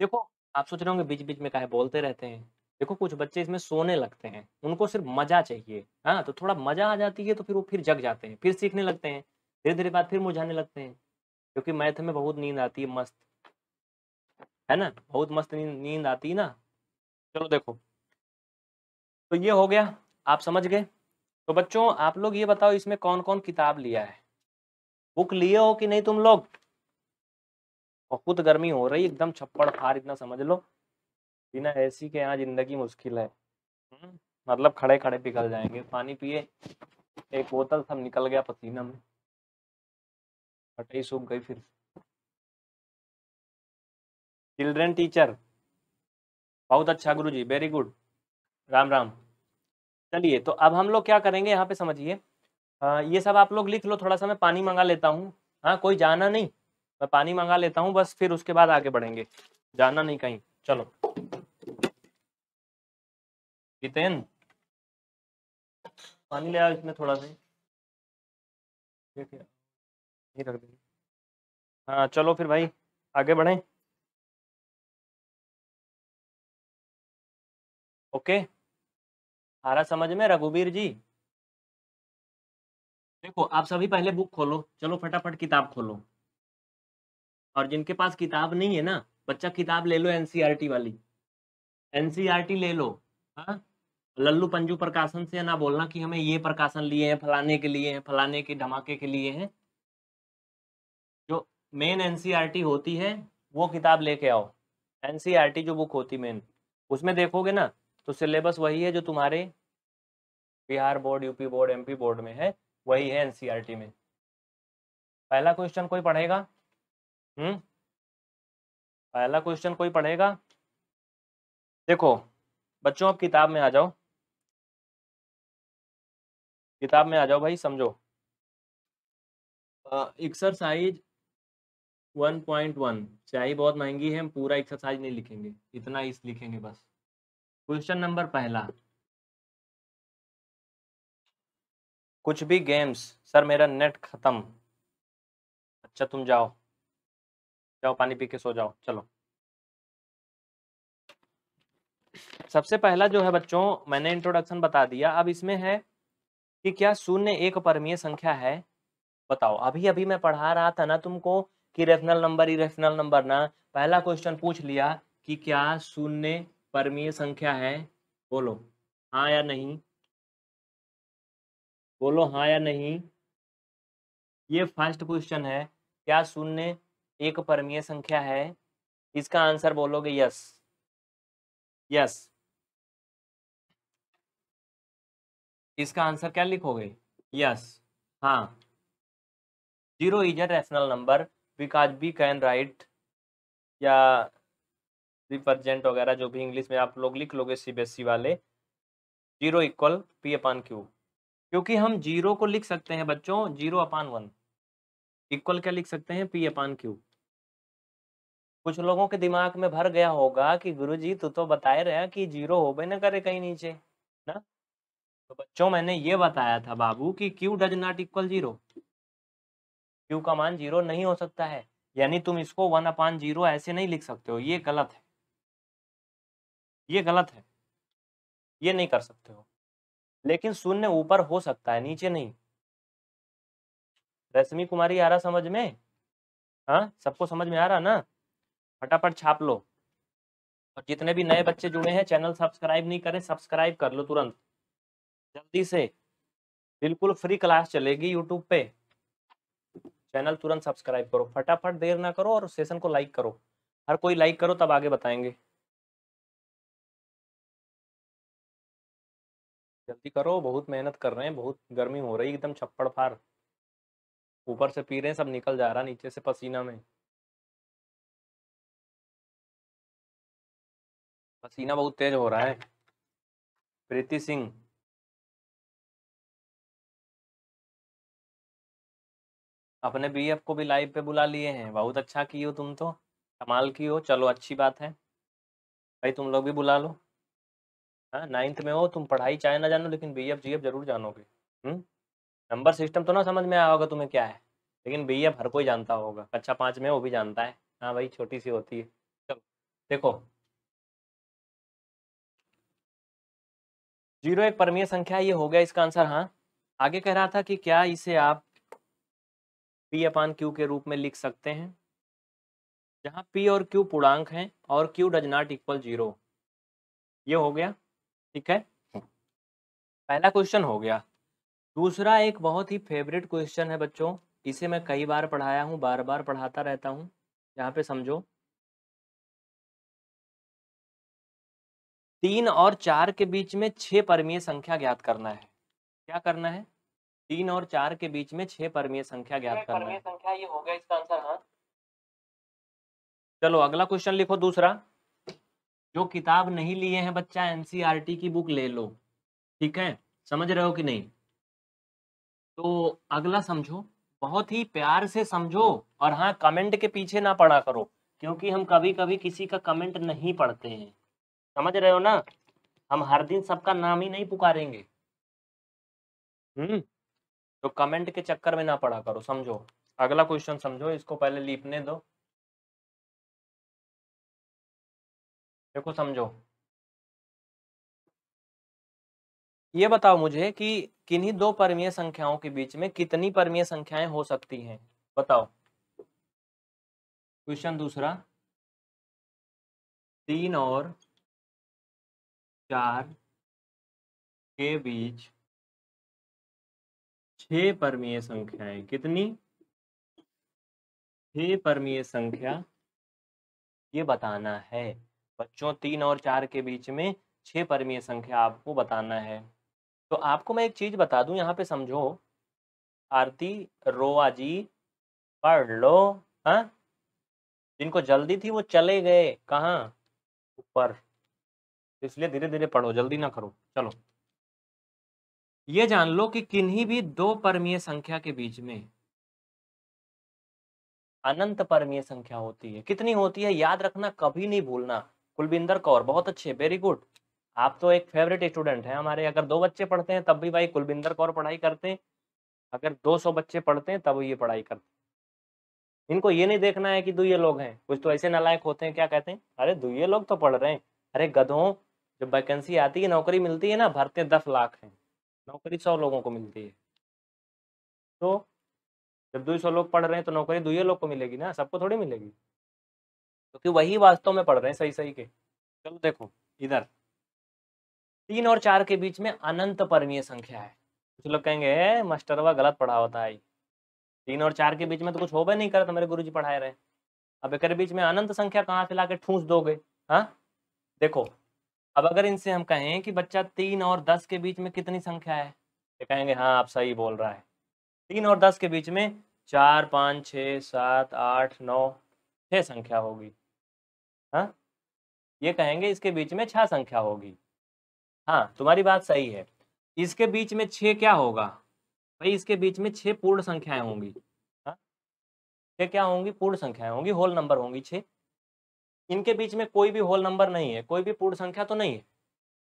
देखो आप सोच रहे होंगे बीच बीच में कहे बोलते रहते हैं देखो कुछ बच्चे इसमें सोने लगते हैं उनको सिर्फ मजा चाहिए हाँ तो थोड़ा मजा आ जाती है तो फिर वो फिर जग जाते हैं फिर सीखने लगते हैं धीरे धीरे बाद फिर मुझाने लगते हैं क्योंकि मैथ में बहुत नींद आती है मस्त है ना बहुत मस्त नींद नींद आती है ना चलो देखो तो ये हो गया आप समझ गए तो बच्चों आप लोग ये बताओ इसमें कौन कौन किताब लिया है बुक लिए हो कि नहीं तुम लोग बहुत गर्मी हो रही एकदम छप्पड़ फार इतना समझ लो बिना एसी के यहाँ जिंदगी मुश्किल है हम्म, मतलब खड़े खड़े पिघल जाएंगे पानी पिए एक बोतल सब निकल गया पसीना में फटाई सूख गई फिर चिल्ड्रेन टीचर बहुत अच्छा गुरु जी वेरी गुड राम राम चलिए तो अब हम लोग क्या करेंगे यहाँ पे समझिए ये सब आप लोग लिख लो थोड़ा सा मैं पानी मंगा लेता हूँ हाँ कोई जाना नहीं मैं पानी मंगा लेता हूँ बस फिर उसके बाद आगे बढ़ेंगे जाना नहीं कहीं चलो जितेन पानी ले आओ इसमें थोड़ा सा ठीक है हाँ चलो फिर भाई आगे बढ़ें ओके आ रहा समझ में रघुवीर जी देखो आप सभी पहले बुक खोलो चलो फटाफट किताब खोलो और जिनके पास किताब नहीं है ना बच्चा किताब ले लो एनसीईआरटी वाली एनसीईआरटी ले लो हाँ लल्लू पंजू प्रकाशन से ना बोलना कि हमें ये प्रकाशन लिए हैं फलाने के लिए हैं फलाने के धमाके के लिए हैं जो मेन एनसीईआरटी होती है वो किताब लेके आओ एनसीईआरटी जो बुक होती मेन उसमें देखोगे ना तो सिलेबस वही है जो तुम्हारे Bihar board UP board MP board में है वही है एनसीईआरटी में पहला क्वेश्चन कोई पढ़ेगा हम्म पहला क्वेश्चन कोई पढ़ेगा देखो बच्चों अब किताब में आ जाओ किताब में आ जाओ भाई समझो एक्सरसाइज वन पॉइंट वन स्याही बहुत महंगी है हम पूरा एक्सरसाइज नहीं लिखेंगे इतना इस लिखेंगे बस क्वेश्चन नंबर पहला कुछ भी गेम्स सर मेरा नेट खत्म अच्छा तुम जाओ जाओ पानी पी के सो जाओ चलो सबसे पहला जो है बच्चों मैंने इंट्रोडक्शन बता दिया अब इसमें है कि क्या शून्य एक परमीय संख्या है बताओ अभी अभी मैं पढ़ा रहा था ना तुमको कि रेफनल नंबर इरेफनल नंबर ना पहला क्वेश्चन पूछ लिया कि क्या शून्य परमीय संख्या है बोलो हाँ या नहीं बोलो हाँ या नहीं ये फर्स्ट क्वेश्चन है क्या शून्य एक परमीय संख्या है इसका आंसर बोलोगे यस यस इसका आंसर क्या लिखोगे यस हाँ zero is a rational number because we can write या रिप्रेजेंट वगैरह जो भी इंग्लिश में आप लोग लिख लोगे सी e वाले zero equal P upon Q क्योंकि हम जीरो को लिख सकते हैं बच्चों जीरो अपान वन इक्वल क्या लिख सकते हैं पी अपान क्यू कुछ लोगों के दिमाग में भर गया होगा कि गुरुजी तू तो बताए रहे कि जीरो हो ना करे कहीं नीचे ना तो बच्चों मैंने ये बताया था बाबू कि Q does not equal zero Q का मान जीरो नहीं हो सकता है यानी तुम इसको वन अपान जीरो ऐसे नहीं लिख सकते हो ये गलत है ये गलत है ये नहीं कर सकते हो लेकिन शून्य ऊपर हो सकता है नीचे नहीं रश्मि कुमारी आ रहा समझ में हाँ सबको समझ में आ रहा ना फटाफट छाप लो और जितने भी नए बच्चे जुड़े हैं चैनल सब्सक्राइब नहीं करें सब्सक्राइब कर लो तुरंत जल्दी से बिल्कुल फ्री क्लास चलेगी यूट्यूब पे चैनल तुरंत सब्सक्राइब करो फटाफट देर ना करो और सेशन को लाइक करो हर कोई लाइक करो तब आगे बताएंगे जल्दी करो बहुत मेहनत कर रहे हैं बहुत गर्मी हो रही एकदम छप्पड़ फार ऊपर से पी रहे हैं सब निकल जा रहा नीचे से पसीना में पसीना बहुत तेज हो रहा है प्रीति सिंह अपने बीएफ को भी लाइव पे बुला लिए हैं बहुत अच्छा की हो तुम तो कमाल की हो चलो अच्छी बात है भाई तुम लोग भी बुला लो नाइन्थ हाँ, में हो तुम पढ़ाई चाहे ना जानो लेकिन बी एफ जी एफ जरूर जानोगे नंबर सिस्टम तो ना समझ में आया होगा तुम्हें क्या है लेकिन बी एफ हर कोई जानता होगा कक्षा पाँच में वो भी जानता है हाँ भाई छोटी सी होती है चलो देखो जीरो एक परमीय संख्या ये हो गया इसका आंसर हाँ आगे कह रहा था कि क्या इसे आप पी अपान क्यू के रूप में लिख सकते हैं जहाँ पी और क्यू पूर्णांक हैं और Q does not equal zero ये हो गया ठीक है पहला क्वेश्चन हो गया दूसरा एक बहुत ही फेवरेट क्वेश्चन है बच्चों इसे मैं कई बार पढ़ाया हूँ बार बार पढ़ाता रहता हूँ यहाँ पे समझो तीन और चार के बीच में छह परमीय संख्या ज्ञात करना है क्या करना है तीन और चार के बीच में छह परमीय संख्या ज्ञात करना है संख्या ये हो गया इसका आंसर हाँ चलो अगला क्वेश्चन लिखो दूसरा जो किताब नहीं लिए हैं बच्चा एनसीईआरटी e की बुक ले लो ठीक है समझ रहे हो कि नहीं तो अगला समझो बहुत ही प्यार से समझो और हाँ कमेंट के पीछे ना पढ़ा करो क्योंकि हम कभी कभी किसी का कमेंट नहीं पढ़ते हैं समझ रहे हो ना हम हर दिन सबका नाम ही नहीं पुकारेंगे हम्म तो कमेंट के चक्कर में ना पढ़ा करो समझो अगला क्वेश्चन समझो इसको पहले लिखने दो देखो समझो ये बताओ मुझे कि किन्हीं दो परमीय संख्याओं के बीच में कितनी परमीय संख्याएं हो सकती हैं बताओ क्वेश्चन दूसरा तीन और चार के बीच छह परमीय संख्याएं कितनी छह परमीय संख्या ये बताना है बच्चों तीन और चार के बीच में छह परमीय संख्या आपको बताना है तो आपको मैं एक चीज़ बता दूं यहाँ पे समझो आरती रोआ जी पढ़ लो हाँ जिनको जल्दी थी वो चले गए कहाँ ऊपर इसलिए धीरे धीरे पढ़ो जल्दी ना करो चलो ये जान लो कि किन्हीं भी दो परमीय संख्या के बीच में अनंत परमीय संख्या होती है कितनी होती है याद रखना कभी नहीं भूलना कुलविंदर कौर बहुत अच्छे वेरी गुड आप तो एक फेवरेट स्टूडेंट हैं हमारे अगर दो बच्चे पढ़ते हैं तब भी भाई कुलविंदर कौर पढ़ाई करते हैं अगर 200 बच्चे पढ़ते हैं तब ये पढ़ाई करते हैं इनको ये नहीं देखना है कि दुए लोग हैं कुछ तो ऐसे नालायक होते हैं क्या कहते हैं अरे दुए लोग तो पढ़ रहे हैं अरे गधों जब वैकेंसी आती है नौकरी मिलती है ना भरते दस लाख हैं नौकरी सौ लोगों को मिलती है तो जब दो सौ लोग पढ़ रहे हैं तो नौकरी दुए लोग को मिलेगी ना सबको थोड़ी मिलेगी क्योंकि वही वास्तव में पढ़ रहे हैं सही सही के चलो देखो इधर तीन और चार के बीच में अनंत परमीय संख्या है कुछ लोग कहेंगे मास्टर वह गलत पढ़ा होता है तीन और चार के बीच में तो कुछ भी नहीं करता मेरे गुरुजी पढ़ाए रहे अब एक बीच में अनंत संख्या कहाँ से ला के ठूस दोगे हाँ देखो अब अगर इनसे हम कहें कि बच्चा तीन और दस के बीच में कितनी संख्या है ये तो कहेंगे हाँ आप सही बोल रहा है तीन और दस के बीच में चार पाँच छ सात आठ नौ छह संख्या होगी हाँ ये कहेंगे इसके बीच में छह संख्या होगी हाँ तुम्हारी बात सही है इसके बीच में छ क्या होगा भाई इसके बीच में छ पूर्ण संख्याएं होंगी हाँ? छः क्या होंगी पूर्ण संख्याएं होंगी होल नंबर होंगी छ इनके बीच में कोई भी होल नंबर नहीं है कोई भी पूर्ण संख्या तो नहीं है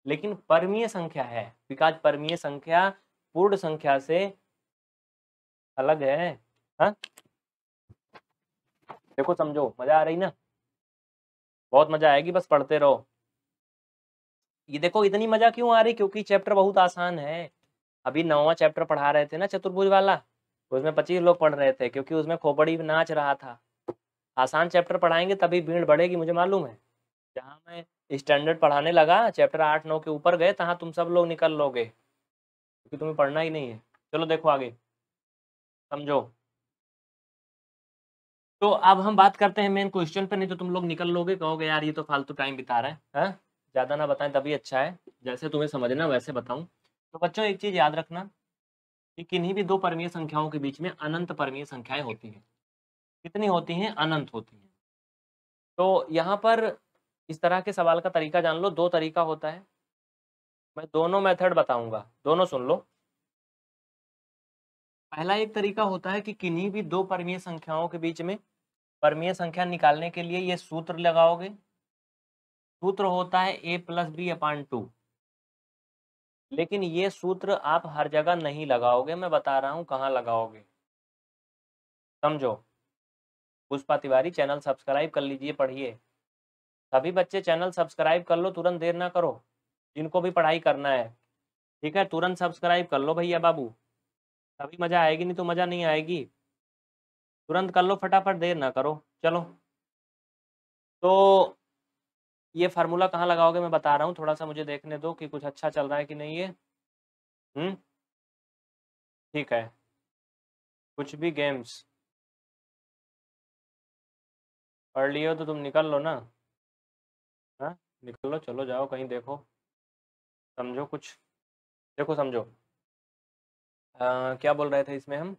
लेकिन परमीय संख्या है विकास परमीय संख्या पूर्ण संख्या से अलग है हा? देखो समझो मजा आ रही ना बहुत मजा आएगी बस पढ़ते रहो ये देखो इतनी मजा क्यों आ रही क्योंकि चैप्टर बहुत आसान है अभी नौवा चैप्टर पढ़ा रहे थे ना चतुर्भुज वाला उसमें पच्चीस लोग पढ़ रहे थे क्योंकि उसमें खोपड़ी नाच रहा था आसान चैप्टर पढ़ाएंगे तभी भीड़ बढ़ेगी मुझे मालूम है जहाँ मैं स्टैंडर्ड पढ़ाने लगा चैप्टर आठ नौ के ऊपर गए तहाँ तुम सब लोग निकल लोगे क्योंकि तुम्हें पढ़ना ही नहीं है चलो देखो आगे समझो तो अब हम बात करते हैं मेन क्वेश्चन पे नहीं तो तुम लोग निकल लोगे कहोगे यार ये तो फालतू टाइम बिता रहे हैं हाँ? ज़्यादा ना बताएं तभी अच्छा है जैसे तुम्हें समझना वैसे बताऊं तो बच्चों एक चीज़ याद रखना कि किन्हीं भी दो परमीय संख्याओं के बीच में अनंत परमीय संख्याएं होती हैं कितनी होती हैं अनंत होती हैं तो यहाँ पर इस तरह के सवाल का तरीका जान लो दो तरीका होता है मैं दोनों मेथड बताऊंगा दोनों सुन लो पहला एक तरीका होता है कि किन्हीं भी दो परमीय संख्याओं के बीच में परमीय संख्या निकालने के लिए ये सूत्र लगाओगे सूत्र होता है A plus B upon two लेकिन ये सूत्र आप हर जगह नहीं लगाओगे मैं बता रहा हूँ कहाँ लगाओगे समझो पुष्पा तिवारी चैनल सब्सक्राइब कर लीजिए पढ़िए सभी बच्चे चैनल सब्सक्राइब कर लो तुरंत देर ना करो जिनको भी पढ़ाई करना है ठीक है तुरंत सब्सक्राइब कर लो भैया बाबू तभी मज़ा आएगी नहीं तो मज़ा नहीं आएगी तुरंत कर लो फटाफट देर ना करो चलो तो ये फार्मूला कहाँ लगाओगे मैं बता रहा हूँ थोड़ा सा मुझे देखने दो कि कुछ अच्छा चल रहा है कि नहीं ये हम्म ठीक है कुछ भी गेम्स पढ़ लियो तो तुम निकल लो ना हाँ निकल लो चलो जाओ कहीं देखो समझो कुछ देखो समझो आ, क्या बोल रहे थे इसमें हम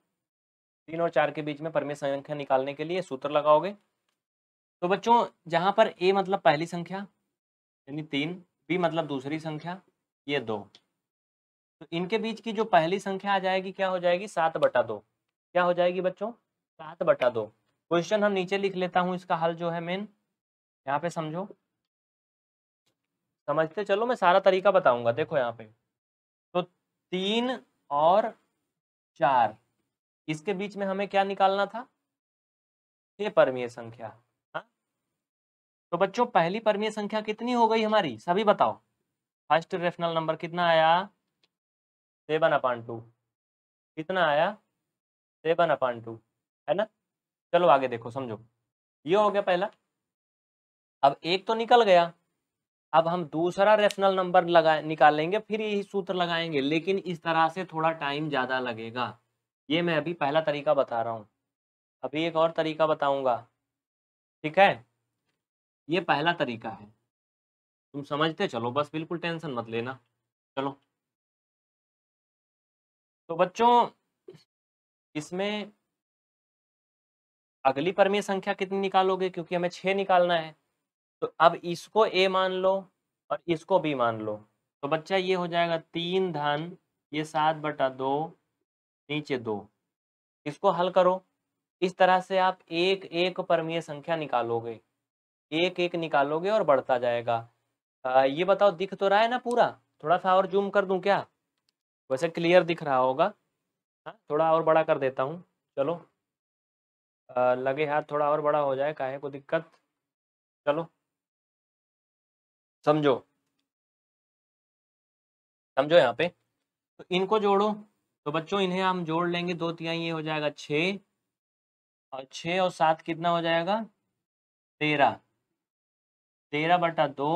तीन और चार के बीच में परमेय संख्या निकालने के लिए सूत्र लगाओगे तो बच्चों जहां पर ए मतलब पहली संख्या यानी तीन बी मतलब दूसरी संख्या ये दो तो इनके बीच की जो पहली संख्या आ जाएगी क्या हो जाएगी सात बटा दो क्या हो जाएगी बच्चों सात बटा दो क्वेश्चन हम नीचे लिख लेता हूं इसका हल जो है मेन यहाँ पे समझो समझते चलो मैं सारा तरीका बताऊंगा देखो यहाँ पे तो तीन और चार इसके बीच में हमें क्या निकालना था छह परमीय संख्या हा? तो बच्चों पहली परमीय संख्या कितनी हो गई हमारी सभी बताओ फर्स्ट रेफनल नंबर कितना आया सेवन अपान टू कितना आया सेवन अपान टू है ना चलो आगे देखो समझो ये हो गया पहला अब एक तो निकल गया अब हम दूसरा रेफनल नंबर लगा निकालेंगे फिर यही सूत्र लगाएंगे लेकिन इस तरह से थोड़ा टाइम ज़्यादा लगेगा ये मैं अभी पहला तरीका बता रहा हूँ अभी एक और तरीका बताऊंगा ठीक है ये पहला तरीका है तुम समझते चलो बस बिल्कुल टेंशन मत लेना चलो तो बच्चों इसमें अगली परमीय संख्या कितनी निकालोगे क्योंकि हमें छः निकालना है तो अब इसको ए मान लो और इसको बी मान लो तो बच्चा ये हो जाएगा तीन धन ये सात बटा दो नीचे दो इसको हल करो इस तरह से आप एक एक परमीय संख्या निकालोगे एक एक निकालोगे और बढ़ता जाएगा आ, ये बताओ दिख तो रहा है ना पूरा थोड़ा सा और जूम कर दूं क्या वैसे क्लियर दिख रहा होगा हाँ थोड़ा और बड़ा कर देता हूँ चलो आ, लगे हाथ थोड़ा और बड़ा हो जाए काहे को दिक्कत चलो समझो समझो यहाँ पे तो इनको जोड़ो तो बच्चों इन्हें हम जोड़ लेंगे दो तिहाई ये हो जाएगा छ और छः और सात कितना हो जाएगा तेरह तेरह बटा दो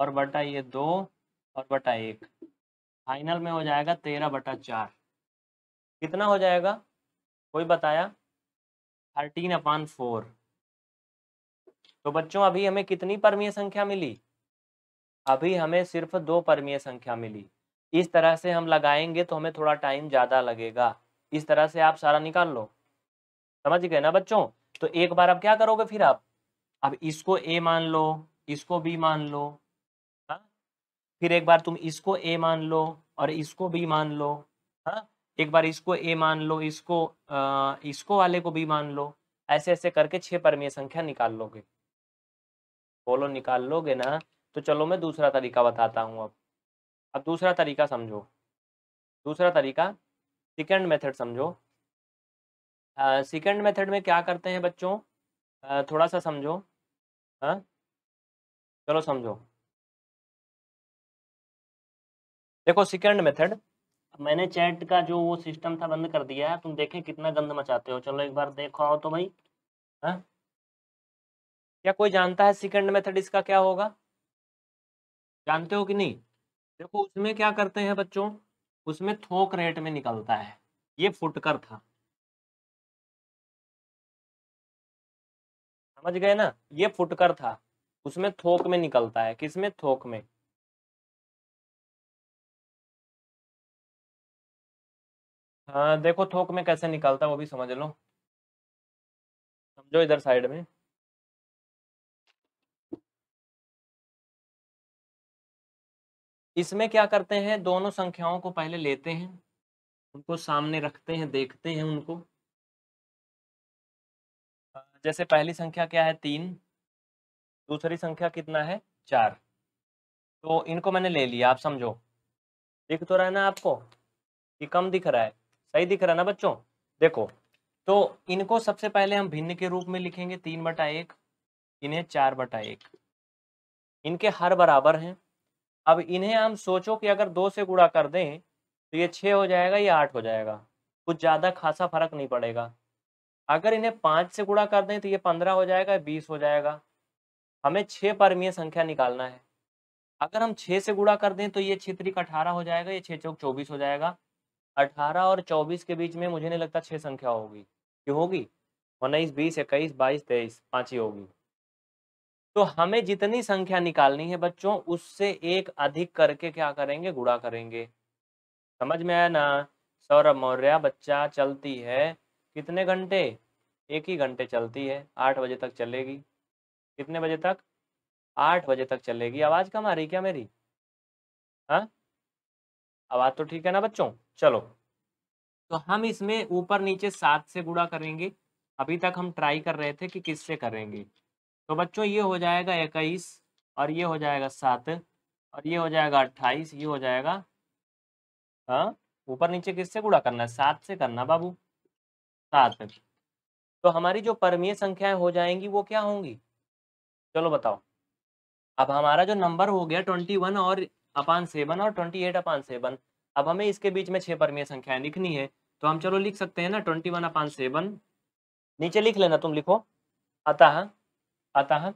और बटा ये दो और बटा एक फाइनल में हो जाएगा तेरह बटा चार कितना हो जाएगा कोई बताया थर्टीन अपान फोर तो बच्चों अभी हमें कितनी परमीय संख्या मिली अभी हमें सिर्फ दो परमीय संख्या मिली इस तरह से हम लगाएंगे तो हमें थोड़ा टाइम ज़्यादा लगेगा इस तरह से आप सारा निकाल लो समझ गए ना बच्चों तो एक बार आप क्या करोगे फिर आप अब इसको ए मान लो इसको बी मान लो हा? फिर एक बार तुम इसको ए मान लो और इसको बी मान लो हा? एक बार इसको ए मान लो इसको आ, इसको वाले को बी मान लो ऐसे ऐसे करके छह परमीय संख्या निकाल लोगे बोलो निकाल लोगे ना तो चलो मैं दूसरा तरीका बताता हूँ अब अब दूसरा तरीका समझो दूसरा तरीका सेकंड मेथड समझो सेकंड मेथड में क्या करते हैं बच्चों आ, थोड़ा सा समझो हाँ चलो समझो देखो सेकंड मेथड मैंने चैट का जो वो सिस्टम था बंद कर दिया है तुम देखें कितना गंद मचाते हो चलो एक बार देखो आओ तो भाई हाँ क्या कोई जानता है सेकंड मेथड इसका क्या होगा जानते हो कि नहीं देखो उसमें क्या करते हैं बच्चों उसमें थोक रेट में निकलता है ये फुटकर था समझ गए ना ये फुटकर था उसमें थोक में निकलता है किसमें थोक में हाँ देखो थोक में कैसे निकलता है वो भी समझ लो समझो इधर साइड में इसमें क्या करते हैं दोनों संख्याओं को पहले लेते हैं उनको सामने रखते हैं देखते हैं उनको जैसे पहली संख्या क्या है तीन दूसरी संख्या कितना है चार तो इनको मैंने ले लिया आप समझो दिख तो रहा है ना आपको कि कम दिख रहा है सही दिख रहा है ना बच्चों देखो तो इनको सबसे पहले हम भिन्न के रूप में लिखेंगे तीन बटा एक इन्हें चार बटा एक इनके हर बराबर हैं अब इन्हें हम सोचो कि अगर दो से गुड़ा कर दें तो ये छः हो जाएगा या आठ हो जाएगा कुछ ज़्यादा खासा फर्क नहीं पड़ेगा अगर इन्हें पाँच से गुड़ा कर दें तो ये पंद्रह हो जाएगा बीस हो जाएगा हमें छः परमीय संख्या निकालना है अगर हम छः से गुड़ा कर दें तो ये छित्रिक अठारह हो जाएगा ये छः चौक चौबीस हो जाएगा अठारह और चौबीस के बीच में मुझे नहीं लगता छः संख्या होगी क्यों होगी उन्नीस बीस इक्कीस बाईस तेईस पाँच ही होगी तो हमें जितनी संख्या निकालनी है बच्चों उससे एक अधिक करके क्या करेंगे गुड़ा करेंगे समझ में आया ना सौरभ मौर्य बच्चा चलती है कितने घंटे एक ही घंटे चलती है आठ बजे तक चलेगी कितने बजे तक आठ बजे तक चलेगी आवाज़ कम आ रही क्या मेरी हाँ आवाज़ तो ठीक है ना बच्चों चलो तो हम इसमें ऊपर नीचे सात से गुड़ा करेंगे अभी तक हम ट्राई कर रहे थे कि किससे करेंगे तो बच्चों ये हो जाएगा इक्कीस और ये हो जाएगा सात और ये हो जाएगा अट्ठाईस ये हो जाएगा हाँ ऊपर नीचे किससे गुड़ा करना है सात से करना बाबू सात तो हमारी जो परमीय संख्याएं हो जाएंगी वो क्या होंगी चलो बताओ अब हमारा जो नंबर हो गया ट्वेंटी वन और अपान सेवन और ट्वेंटी एट अपान सेवन अब हमें इसके बीच में छह परमीय संख्याएं लिखनी है तो हम चलो लिख सकते हैं ना ट्वेंटी वन अपान सेवन नीचे लिख लेना तुम लिखो अतः अतः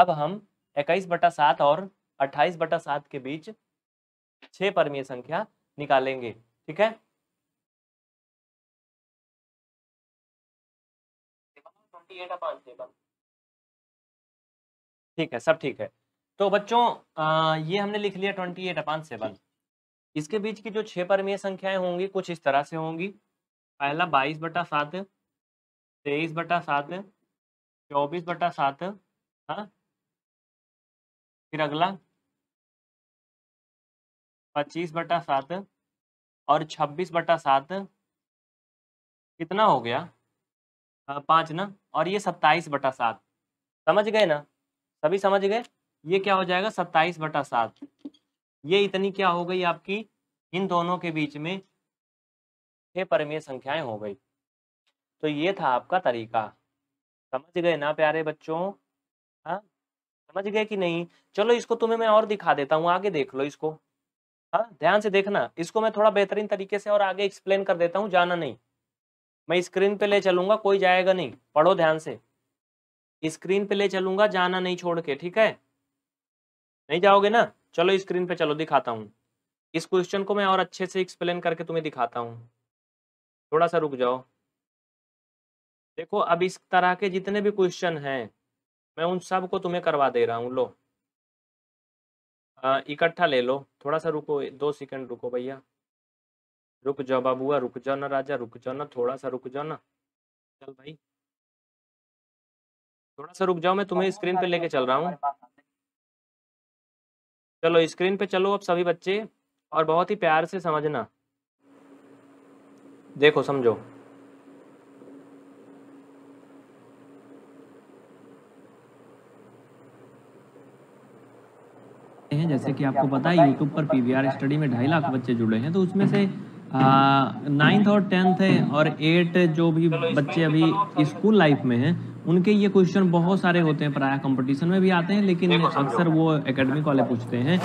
अब हम इक्कीस बटा सात और अट्ठाईस बटा सात के बीच छह परमीय संख्या निकालेंगे ठीक है ठीक है सब ठीक है तो बच्चों आ, ये हमने लिख लिया ट्वेंटी एट अपान सेवन इसके बीच की जो छह परमीय संख्याएं होंगी कुछ इस तरह से होंगी पहला बाईस बटा सात तेईस बटा सात चौबीस बटा सात हाँ फिर अगला पच्चीस बटा सात और छब्बीस बटा सात कितना हो गया पाँच ना और ये सत्ताईस बटा सात समझ गए ना सभी समझ गए ये क्या हो जाएगा सत्ताईस बटा सात ये इतनी क्या हो गई आपकी इन दोनों के बीच में छह परमीय संख्याएं हो गई तो ये था आपका तरीका समझ गए ना प्यारे बच्चों हाँ समझ गए कि नहीं चलो इसको तुम्हें मैं और दिखा देता हूँ आगे देख लो इसको हाँ ध्यान से देखना इसको मैं थोड़ा बेहतरीन तरीके से और आगे एक्सप्लेन कर देता हूँ जाना नहीं मैं स्क्रीन पे ले चलूंगा कोई जाएगा नहीं पढ़ो ध्यान से स्क्रीन पे ले चलूंगा जाना नहीं छोड़ के ठीक है नहीं जाओगे ना चलो स्क्रीन पे चलो दिखाता हूँ इस क्वेश्चन को मैं और अच्छे से एक्सप्लेन करके तुम्हें दिखाता हूँ थोड़ा सा रुक जाओ देखो अब इस तरह के जितने भी क्वेश्चन हैं मैं उन सब को तुम्हें करवा दे रहा हूँ लो इकट्ठा ले लो थोड़ा सा रुको दो सेकंड रुको भैया रुक जाओ बाबूआ रुक जाओ ना राजा रुक जाओ ना थोड़ा सा रुक जाओ ना चल भाई थोड़ा सा रुक जाओ मैं तुम्हें स्क्रीन पे लेके चल रहा हूँ चलो स्क्रीन पे चलो अब सभी बच्चे और बहुत ही प्यार से समझना देखो समझो हैं जैसे कि आपको पता है यूट्यूब पर पीवीआर स्टडी में ढाई लाख बच्चे जुड़े हैं तो उसमें से नाइन्थ और टेंथ है और एट जो भी बच्चे अभी स्कूल लाइफ में हैं उनके ये क्वेश्चन बहुत सारे होते हैं प्राय कंपटीशन में भी आते हैं लेकिन अक्सर वो एकेडमिक वाले पूछते हैं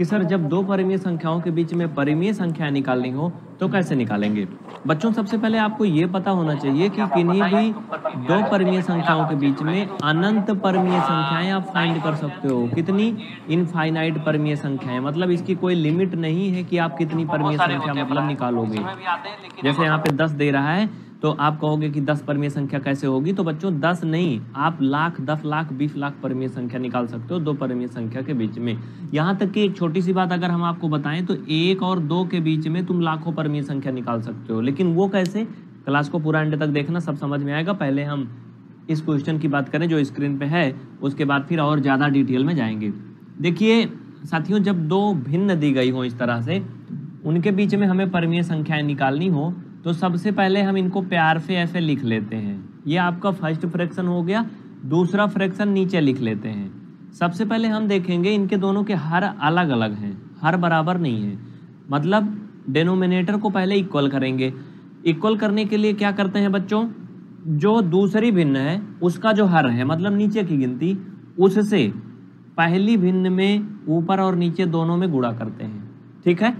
कि सर जब दो परिमेय संख्याओं के बीच में परिमेय संख्या निकालनी हो तो कैसे निकालेंगे बच्चों सबसे पहले आपको ये पता होना चाहिए कि किन्हीं भी दो परिमेय संख्याओं के बीच में अनंत परिमेय संख्याएं आप फाइंड कर सकते हो कितनी इनफाइनाइट परिमेय संख्याएं मतलब इसकी कोई लिमिट नहीं है कि आप कितनी परिमेय संख्या मतलब निकालोगे जैसे यहाँ पे दस दे रहा है तो आप कहोगे कि दस परमीय संख्या कैसे होगी तो बच्चों दस नहीं आप लाख दस लाख बीस लाख परमीय संख्या निकाल सकते हो दो परमीय संख्या के बीच में यहाँ तक कि एक छोटी सी बात अगर हम आपको बताएं तो एक और दो के बीच में तुम लाखों परमीय संख्या निकाल सकते हो लेकिन वो कैसे क्लास को पूरा एंड तक देखना सब समझ में आएगा पहले हम इस क्वेश्चन की बात करें जो स्क्रीन पे है उसके बाद फिर और ज़्यादा डिटेल में जाएंगे देखिए साथियों जब दो भिन्न दी गई हो इस तरह से उनके बीच में हमें परमीय संख्याएं निकालनी हो तो सबसे पहले हम इनको प्यार से ऐसे लिख लेते हैं ये आपका फर्स्ट फ्रैक्शन हो गया दूसरा फ्रैक्शन नीचे लिख लेते हैं सबसे पहले हम देखेंगे इनके दोनों के हर अलग अलग हैं हर बराबर नहीं है मतलब डेनोमिनेटर को पहले इक्वल करेंगे इक्वल करने के लिए क्या करते हैं बच्चों जो दूसरी भिन्न है उसका जो हर है मतलब नीचे की गिनती उससे पहली भिन्न में ऊपर और नीचे दोनों में गुड़ा करते हैं ठीक है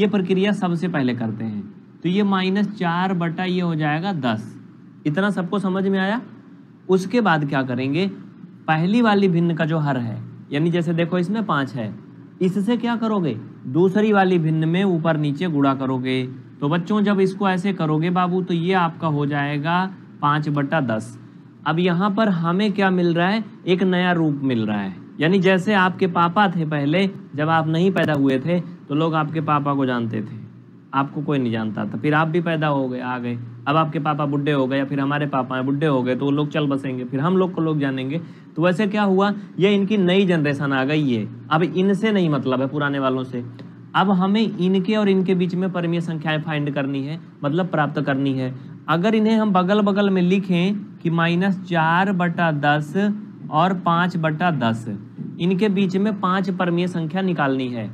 ये प्रक्रिया सबसे पहले करते हैं तो ये माइनस चार बटा ये हो जाएगा दस इतना सबको समझ में आया उसके बाद क्या करेंगे पहली वाली भिन्न का जो हर है यानी जैसे देखो इसमें पाँच है इससे क्या करोगे दूसरी वाली भिन्न में ऊपर नीचे गुड़ा करोगे तो बच्चों जब इसको ऐसे करोगे बाबू तो ये आपका हो जाएगा पाँच बटा दस अब यहाँ पर हमें क्या मिल रहा है एक नया रूप मिल रहा है यानी जैसे आपके पापा थे पहले जब आप नहीं पैदा हुए थे तो लोग आपके पापा को जानते थे आपको कोई नहीं जानता था तो फिर आप भी पैदा हो गए आ गए अब आपके पापा बुढ़े हो गए या फिर हमारे पापा बुढ़े हो गए तो वो लोग चल बसेंगे फिर हम लोग को लोग जानेंगे तो वैसे क्या हुआ ये इनकी नई जनरेशन आ गई है अब इनसे नहीं मतलब है पुराने वालों से अब हमें इनके और इनके बीच में परमीय संख्याएं फाइंड करनी है मतलब प्राप्त करनी है अगर इन्हें हम बगल बगल में लिखें कि माइनस चार बटा दस और पाँच बटा दस इनके बीच में पाँच परमीय संख्या निकालनी है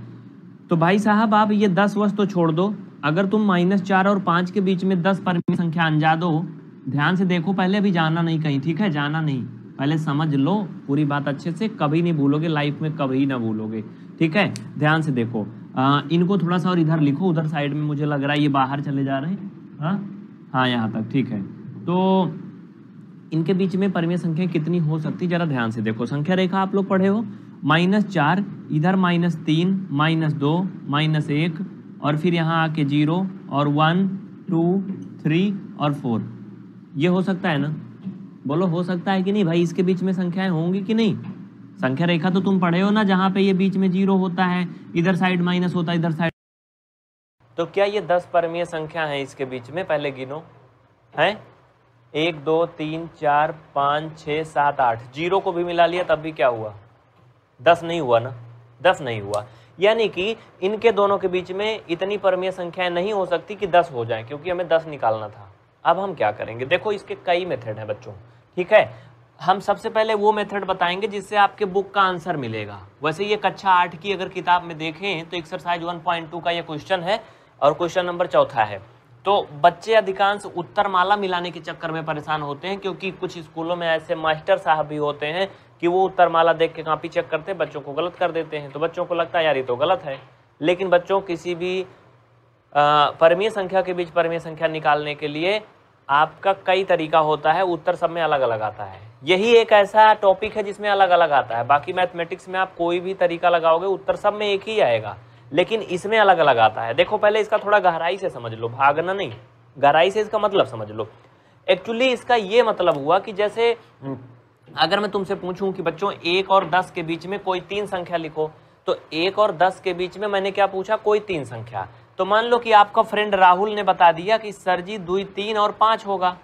तो भाई साहब आप ये दस वस्तु तो छोड़ दो अगर तुम माइनस चार और पांच के बीच में दस परमी संख्या अंजा दो ध्यान से देखो पहले अभी जाना नहीं कहीं ठीक है जाना नहीं पहले समझ लो पूरी बात अच्छे से कभी नहीं भूलोगे लाइफ में कभी ना भूलोगे ठीक है ध्यान से देखो आ, इनको थोड़ा सा और इधर लिखो उधर साइड में मुझे लग रहा है ये बाहर चले जा रहे हैं हाँ हाँ यहाँ तक ठीक है तो इनके बीच में परिमेय संख्या कितनी हो सकती जरा ध्यान से देखो संख्या रेखा आप लोग पढ़े हो माइनस चार इधर माइनस तीन माइनस दो माइनस एक और फिर यहाँ आके जीरो और वन टू थ्री और फोर ये हो सकता है ना बोलो हो सकता है कि नहीं भाई इसके बीच में संख्याएं होंगी कि नहीं संख्या रेखा तो तुम पढ़े हो ना जहाँ पे ये बीच में जीरो होता है इधर साइड माइनस होता है इधर साइड तो क्या ये दस परमीय संख्या है इसके बीच में पहले गिनो है एक दो तीन चार पाँच छः सात आठ जीरो को भी मिला लिया तब भी क्या हुआ दस नहीं हुआ ना दस नहीं हुआ यानी कि इनके दोनों के बीच में इतनी परमीय संख्याएं नहीं हो सकती कि दस हो जाए क्योंकि हमें दस निकालना था अब हम क्या करेंगे देखो इसके कई मेथड हैं बच्चों ठीक है हम सबसे पहले वो मेथड बताएंगे जिससे आपके बुक का आंसर मिलेगा वैसे ये कक्षा आठ की अगर किताब में देखें तो एक्सरसाइज टू का ये क्वेश्चन है और क्वेश्चन नंबर चौथा है तो बच्चे अधिकांश उत्तर माला मिलाने के चक्कर में परेशान होते हैं क्योंकि कुछ स्कूलों में ऐसे मास्टर साहब भी होते हैं कि वो उत्तरमाला देख के कापी चेक करते हैं बच्चों को गलत कर देते हैं तो बच्चों को लगता है यार ये तो गलत है लेकिन बच्चों किसी भी परमीय संख्या के बीच परमीय संख्या निकालने के लिए आपका कई तरीका होता है उत्तर सब में अलग अलग आता है यही एक ऐसा टॉपिक है जिसमें अलग अलग आता है बाकी मैथमेटिक्स में आप कोई भी तरीका लगाओगे उत्तर सब में एक ही आएगा लेकिन इसमें अलग अलग आता है देखो पहले इसका थोड़ा गहराई से समझ लो भागना नहीं गहराई से इसका मतलब समझ लो एक्चुअली इसका ये मतलब हुआ कि जैसे अगर मैं तुमसे पूछूं कि बच्चों एक और दस के बीच में कोई तीन संख्या लिखो तो एक और दस के बीच में मैंने क्या पूछा कोई तीन संख्या तो मान लो कि आपका फ्रेंड राहुल ने बता दिया कि सर जी दुई तीन और पांच होगा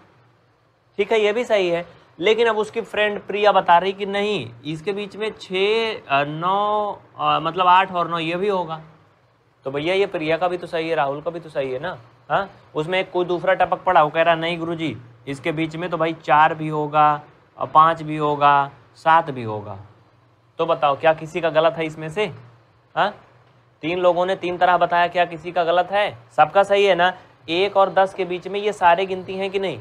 ठीक है ये भी सही है लेकिन अब उसकी फ्रेंड प्रिया बता रही कि नहीं इसके बीच में छ नौ मतलब आठ और नौ ये भी होगा तो भैया ये प्रिया का भी तो सही है राहुल का भी तो सही है ना हाँ उसमें एक कोई दूसरा टपक पड़ा वो कह रहा नहीं गुरुजी इसके बीच में तो भाई चार भी होगा और पाँच भी होगा सात भी होगा तो बताओ क्या किसी का गलत है इसमें से हाँ तीन लोगों ने तीन तरह बताया क्या किसी का गलत है सबका सही है ना एक और दस के बीच में ये सारे गिनती हैं कि नहीं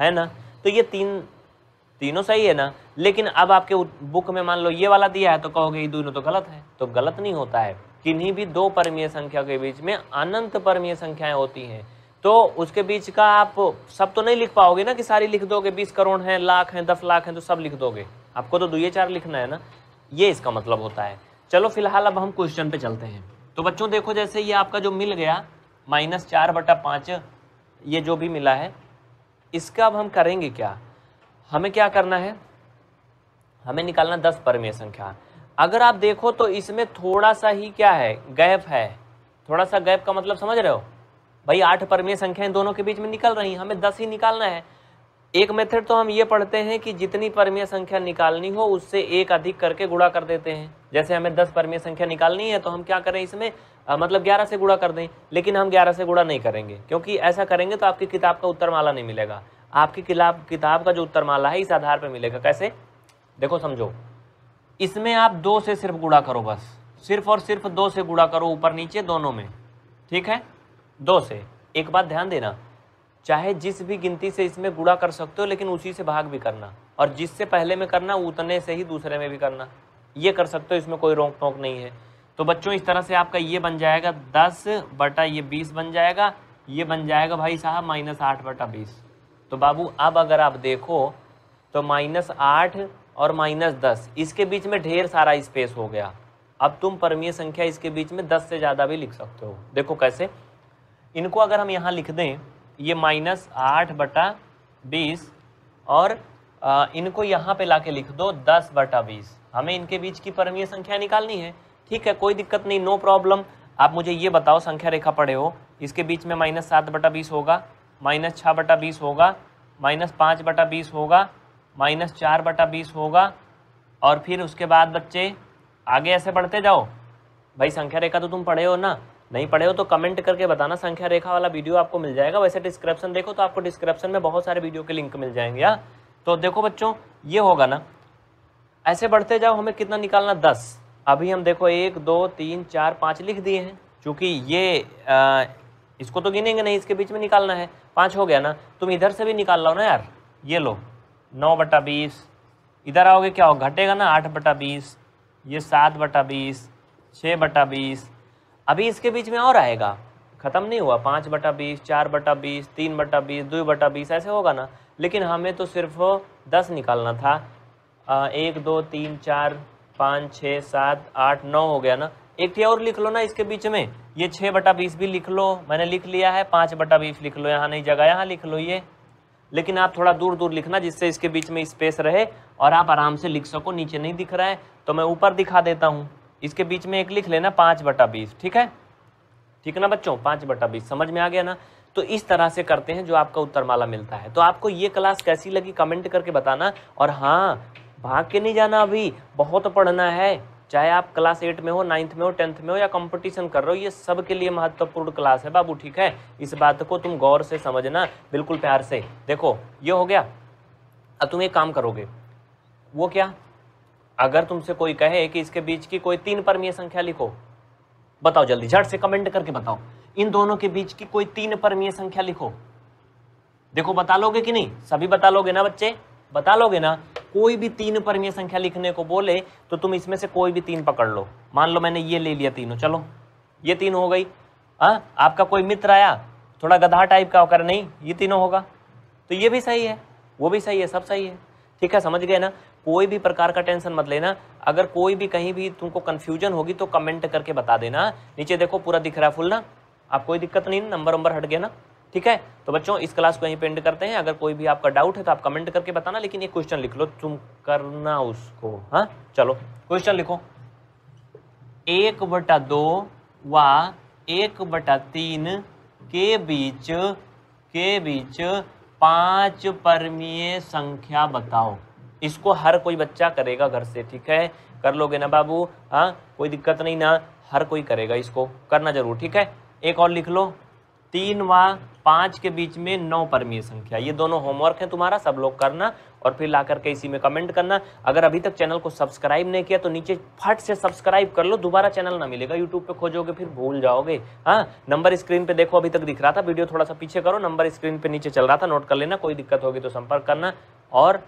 है ना तो ये तीन तीनों सही है ना लेकिन अब आपके बुक में मान लो ये वाला दिया है तो कहोगे ये दोनों तो गलत है तो गलत नहीं होता है किन्हीं भी दो परमीय संख्या के बीच में अनंत परमीय संख्याएं होती हैं तो उसके बीच का आप सब तो नहीं लिख पाओगे ना कि सारी लिख दोगे बीस करोड़ हैं लाख हैं दस लाख हैं तो सब लिख दोगे आपको तो दुए चार लिखना है ना ये इसका मतलब होता है चलो फिलहाल अब हम क्वेश्चन पे चलते हैं तो बच्चों देखो जैसे ये आपका जो मिल गया माइनस चार बटा पाँच ये जो भी मिला है इसका अब हम करेंगे क्या हमें क्या करना है हमें निकालना दस परमीय संख्या अगर आप देखो तो इसमें थोड़ा सा ही क्या है गैप है थोड़ा सा गैप का मतलब समझ रहे हो भाई आठ परमीय संख्याएं दोनों के बीच में निकल रही हैं हमें दस ही निकालना है एक मेथड तो हम ये पढ़ते हैं कि जितनी परमीय संख्या निकालनी हो उससे एक अधिक करके गुड़ा कर देते हैं जैसे हमें दस परमीय संख्या निकालनी है तो हम क्या करें इसमें आ, मतलब ग्यारह से गुड़ा कर दें लेकिन हम ग्यारह से गुड़ा नहीं करेंगे क्योंकि ऐसा करेंगे तो आपकी किताब का उत्तर माला नहीं मिलेगा आपकी किताब किताब का जो उत्तर माला है इस आधार पर मिलेगा कैसे देखो समझो इसमें आप दो से सिर्फ गुड़ा करो बस सिर्फ और सिर्फ दो से गुड़ा करो ऊपर नीचे दोनों में ठीक है दो से एक बात ध्यान देना चाहे जिस भी गिनती से इसमें गुड़ा कर सकते हो लेकिन उसी से भाग भी करना और जिससे पहले में करना उतने से ही दूसरे में भी करना ये कर सकते हो इसमें कोई रोक टोंक नहीं है तो बच्चों इस तरह से आपका ये बन जाएगा दस बटा ये बीस बन जाएगा ये बन जाएगा भाई साहब माइनस आठ बटा बीस तो बाबू अब अगर आप देखो तो माइनस आठ और माइनस दस इसके बीच में ढेर सारा स्पेस हो गया अब तुम परमीय संख्या इसके बीच में दस से ज़्यादा भी लिख सकते हो देखो कैसे इनको अगर हम यहाँ लिख दें ये माइनस आठ बटा बीस और इनको यहाँ पे लाके लिख दो दस बटा बीस हमें इनके बीच की परमीय संख्या निकालनी है ठीक है कोई दिक्कत नहीं नो प्रॉब्लम आप मुझे ये बताओ संख्या रेखा पढ़े हो इसके बीच में माइनस सात बटा बीस होगा माइनस छः बटा बीस होगा माइनस पाँच बटा बीस होगा माइनस चार बटा बीस होगा और फिर उसके बाद बच्चे आगे ऐसे बढ़ते जाओ भाई संख्या रेखा तो तुम पढ़े हो ना नहीं पढ़े हो तो कमेंट करके बताना संख्या रेखा वाला वीडियो आपको मिल जाएगा वैसे डिस्क्रिप्शन देखो तो आपको डिस्क्रिप्शन में बहुत सारे वीडियो के लिंक मिल जाएंगे यार हाँ। तो देखो बच्चों ये होगा ना ऐसे बढ़ते जाओ हमें कितना निकालना दस अभी हम देखो एक दो तीन चार पाँच लिख दिए हैं क्योंकि ये आ, इसको तो गिनेंगे नहीं इसके बीच में निकालना है पाँच हो गया ना तुम इधर से भी निकाल लो ना यार ये लो नौ बटा बीस इधर आओगे क्या हो घटेगा ना आठ बटा बीस ये सात बटा बीस छः बटा बीस अभी इसके बीच में और आएगा ख़त्म नहीं हुआ पाँच बटा बीस चार बटा बीस तीन बटा बीस दो बटा बीस ऐसे होगा ना लेकिन हमें तो सिर्फ दस निकालना था आ, एक दो तीन चार पाँच छः सात आठ नौ हो गया ना एक और लिख लो ना इसके बीच में ये छः बटा बीस भी लिख लो मैंने लिख लिया है पाँच बटा बीस लिख लो यहाँ नहीं जगह यहाँ लिख लो ये लेकिन आप थोड़ा दूर दूर लिखना जिससे इसके बीच में स्पेस रहे और आप आराम से लिख सको नीचे नहीं दिख रहा है तो मैं ऊपर दिखा देता हूँ इसके बीच में एक लिख लेना पाँच बटा बीस ठीक है ठीक है ना बच्चों पाँच बटा बीस समझ में आ गया ना तो इस तरह से करते हैं जो आपका उत्तरमाला मिलता है तो आपको ये क्लास कैसी लगी कमेंट करके बताना और हाँ भाग के नहीं जाना अभी बहुत पढ़ना है चाहे आप क्लास एट में हो नाइन्थ में हो टेंथ में हो या कंपटीशन कर रहे हो ये सब के लिए महत्वपूर्ण क्लास है बाबू ठीक है इस बात को तुम गौर से समझना बिल्कुल प्यार से देखो ये हो गया अब तुम एक काम करोगे वो क्या अगर तुमसे कोई कहे कि इसके बीच की कोई तीन परमीय संख्या लिखो बताओ जल्दी झट से कमेंट करके बताओ इन दोनों के बीच की कोई तीन परमीय संख्या लिखो देखो बता लोगे कि नहीं सभी बता लोगे ना बच्चे बता लोगे ना कोई भी तीन परमीय संख्या लिखने को बोले तो तुम इसमें से कोई भी तीन पकड़ लो मान लो मैंने ये ले लिया तीनों चलो ये तीन हो गई आ, हाँ, आपका कोई मित्र आया थोड़ा गधा टाइप का होकर नहीं ये तीनों होगा तो ये भी सही है वो भी सही है सब सही है ठीक है समझ गए ना कोई भी प्रकार का टेंशन मत लेना अगर कोई भी कहीं भी तुमको कन्फ्यूजन होगी तो कमेंट करके बता देना नीचे देखो पूरा दिख रहा है फुल ना आप कोई दिक्कत नहीं नंबर वंबर हट गया ना ठीक है तो बच्चों इस क्लास को यहीं पेंड करते हैं अगर कोई भी आपका डाउट है तो आप कमेंट करके बताना लेकिन एक क्वेश्चन लिख लो तुम करना उसको हाँ चलो क्वेश्चन लिखो एक बटा दो व एक बटा तीन के बीच के बीच पांच परमीय संख्या बताओ इसको हर कोई बच्चा करेगा घर से ठीक है कर लोगे ना बाबू हाँ कोई दिक्कत नहीं ना हर कोई करेगा इसको करना जरूर ठीक है एक और लिख लो तीन व पाँच के बीच में नौ परमीय संख्या ये दोनों होमवर्क है तुम्हारा सब लोग करना और फिर ला करके इसी में कमेंट करना अगर अभी तक चैनल को सब्सक्राइब नहीं किया तो नीचे फट से सब्सक्राइब कर लो दोबारा चैनल ना मिलेगा यूट्यूब पे खोजोगे फिर भूल जाओगे हाँ नंबर स्क्रीन पे देखो अभी तक दिख रहा था वीडियो थोड़ा सा पीछे करो नंबर स्क्रीन पे नीचे चल रहा था नोट कर लेना कोई दिक्कत होगी तो संपर्क करना और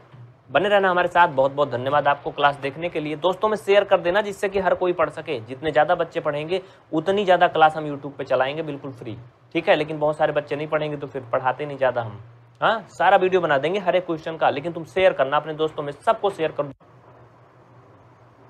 बने रहना हमारे साथ बहुत बहुत धन्यवाद आपको क्लास देखने के लिए दोस्तों में शेयर कर देना जिससे कि हर कोई पढ़ सके जितने ज़्यादा बच्चे पढ़ेंगे उतनी ज़्यादा क्लास हम यूट्यूब पर चलाएंगे बिल्कुल फ्री ठीक है लेकिन बहुत सारे बच्चे नहीं पढ़ेंगे तो फिर पढ़ाते नहीं ज़्यादा हम हाँ सारा वीडियो बना देंगे हर एक क्वेश्चन का लेकिन तुम शेयर करना अपने दोस्तों में सबको शेयर कर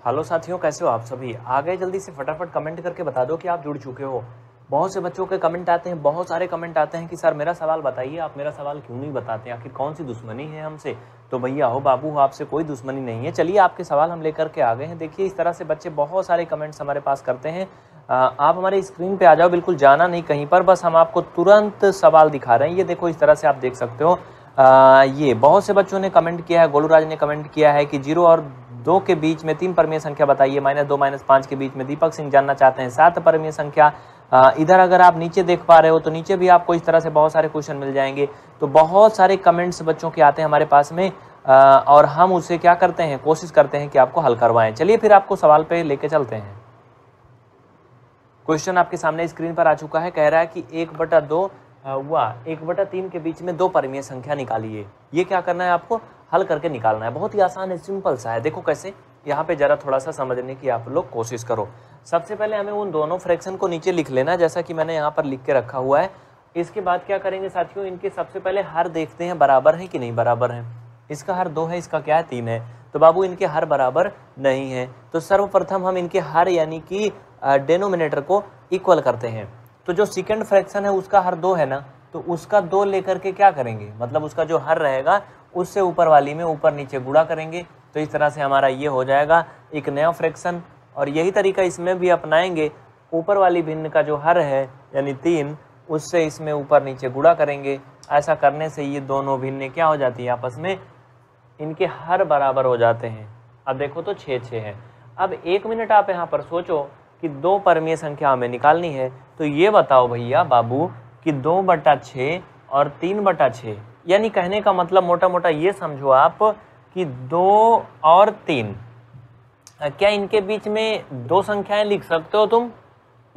हेलो साथियों कैसे हो आप सभी आ गए जल्दी से फटाफट कमेंट करके बता दो कि आप जुड़ चुके हो बहुत से बच्चों के कमेंट आते हैं बहुत सारे कमेंट आते हैं कि सर मेरा सवाल बताइए आप मेरा सवाल क्यों नहीं बताते आखिर कौन सी दुश्मनी है हमसे तो भैया हो बाबू हो आपसे कोई दुश्मनी नहीं है चलिए आपके सवाल हम लेकर के आ गए हैं देखिए इस तरह से बच्चे बहुत सारे कमेंट्स हमारे पास करते हैं आप हमारे स्क्रीन पे आ जाओ बिल्कुल जाना नहीं कहीं पर बस हम आपको तुरंत सवाल दिखा रहे हैं ये देखो इस तरह से आप देख सकते हो ये बहुत से बच्चों ने कमेंट किया है गोलूराज ने कमेंट किया है कि जीरो और दो के बीच में तीन परमीय संख्या बताइए माइनस दो माइनस पाँच के बीच में दीपक सिंह जानना चाहते हैं सात परमीय संख्या इधर अगर आप नीचे देख पा रहे हो तो नीचे भी आपको इस तरह से बहुत सारे क्वेश्चन मिल जाएंगे तो बहुत सारे कमेंट्स बच्चों के आते हैं हमारे पास में और हम उसे क्या करते हैं कोशिश करते हैं कि आपको हल करवाएं चलिए फिर आपको सवाल पे लेके चलते हैं क्वेश्चन आपके सामने स्क्रीन पर आ चुका है कह रहा है कि एक बटा दो हुआ एक बटा तीन के बीच में दो परमीय संख्या निकालिए ये क्या करना है आपको हल करके निकालना है बहुत ही आसान है सिंपल सा है देखो कैसे यहाँ पे ज़रा थोड़ा सा समझने की आप लोग कोशिश करो सबसे पहले हमें उन दोनों फ्रैक्शन को नीचे लिख लेना जैसा कि मैंने यहाँ पर लिख के रखा हुआ है इसके बाद क्या करेंगे साथियों इनके सबसे पहले हर देखते हैं बराबर है कि नहीं बराबर है इसका हर दो है इसका क्या है तीन है तो बाबू इनके हर बराबर नहीं है तो सर्वप्रथम हम इनके हर यानी कि डेनोमिनेटर को इक्वल करते हैं तो जो सेकंड फ्रैक्शन है उसका हर दो है ना तो उसका दो लेकर के क्या करेंगे मतलब उसका जो हर रहेगा उससे ऊपर वाली में ऊपर नीचे गुड़ा करेंगे तो इस तरह से हमारा ये हो जाएगा एक नया फ्रैक्शन और यही तरीका इसमें भी अपनाएंगे ऊपर वाली भिन्न का जो हर है यानी तीन उससे इसमें ऊपर नीचे गुड़ा करेंगे ऐसा करने से ये दोनों भिन्न क्या हो जाती है आपस में इनके हर बराबर हो जाते हैं अब देखो तो छः छः है अब एक मिनट आप यहाँ पर सोचो कि दो परमीय संख्या हमें निकालनी है तो ये बताओ भैया बाबू कि दो बटा छः और तीन बटा छः यानी कहने का मतलब मोटा मोटा ये समझो आप कि दो और तीन क्या इनके बीच में दो संख्याएं लिख सकते हो तुम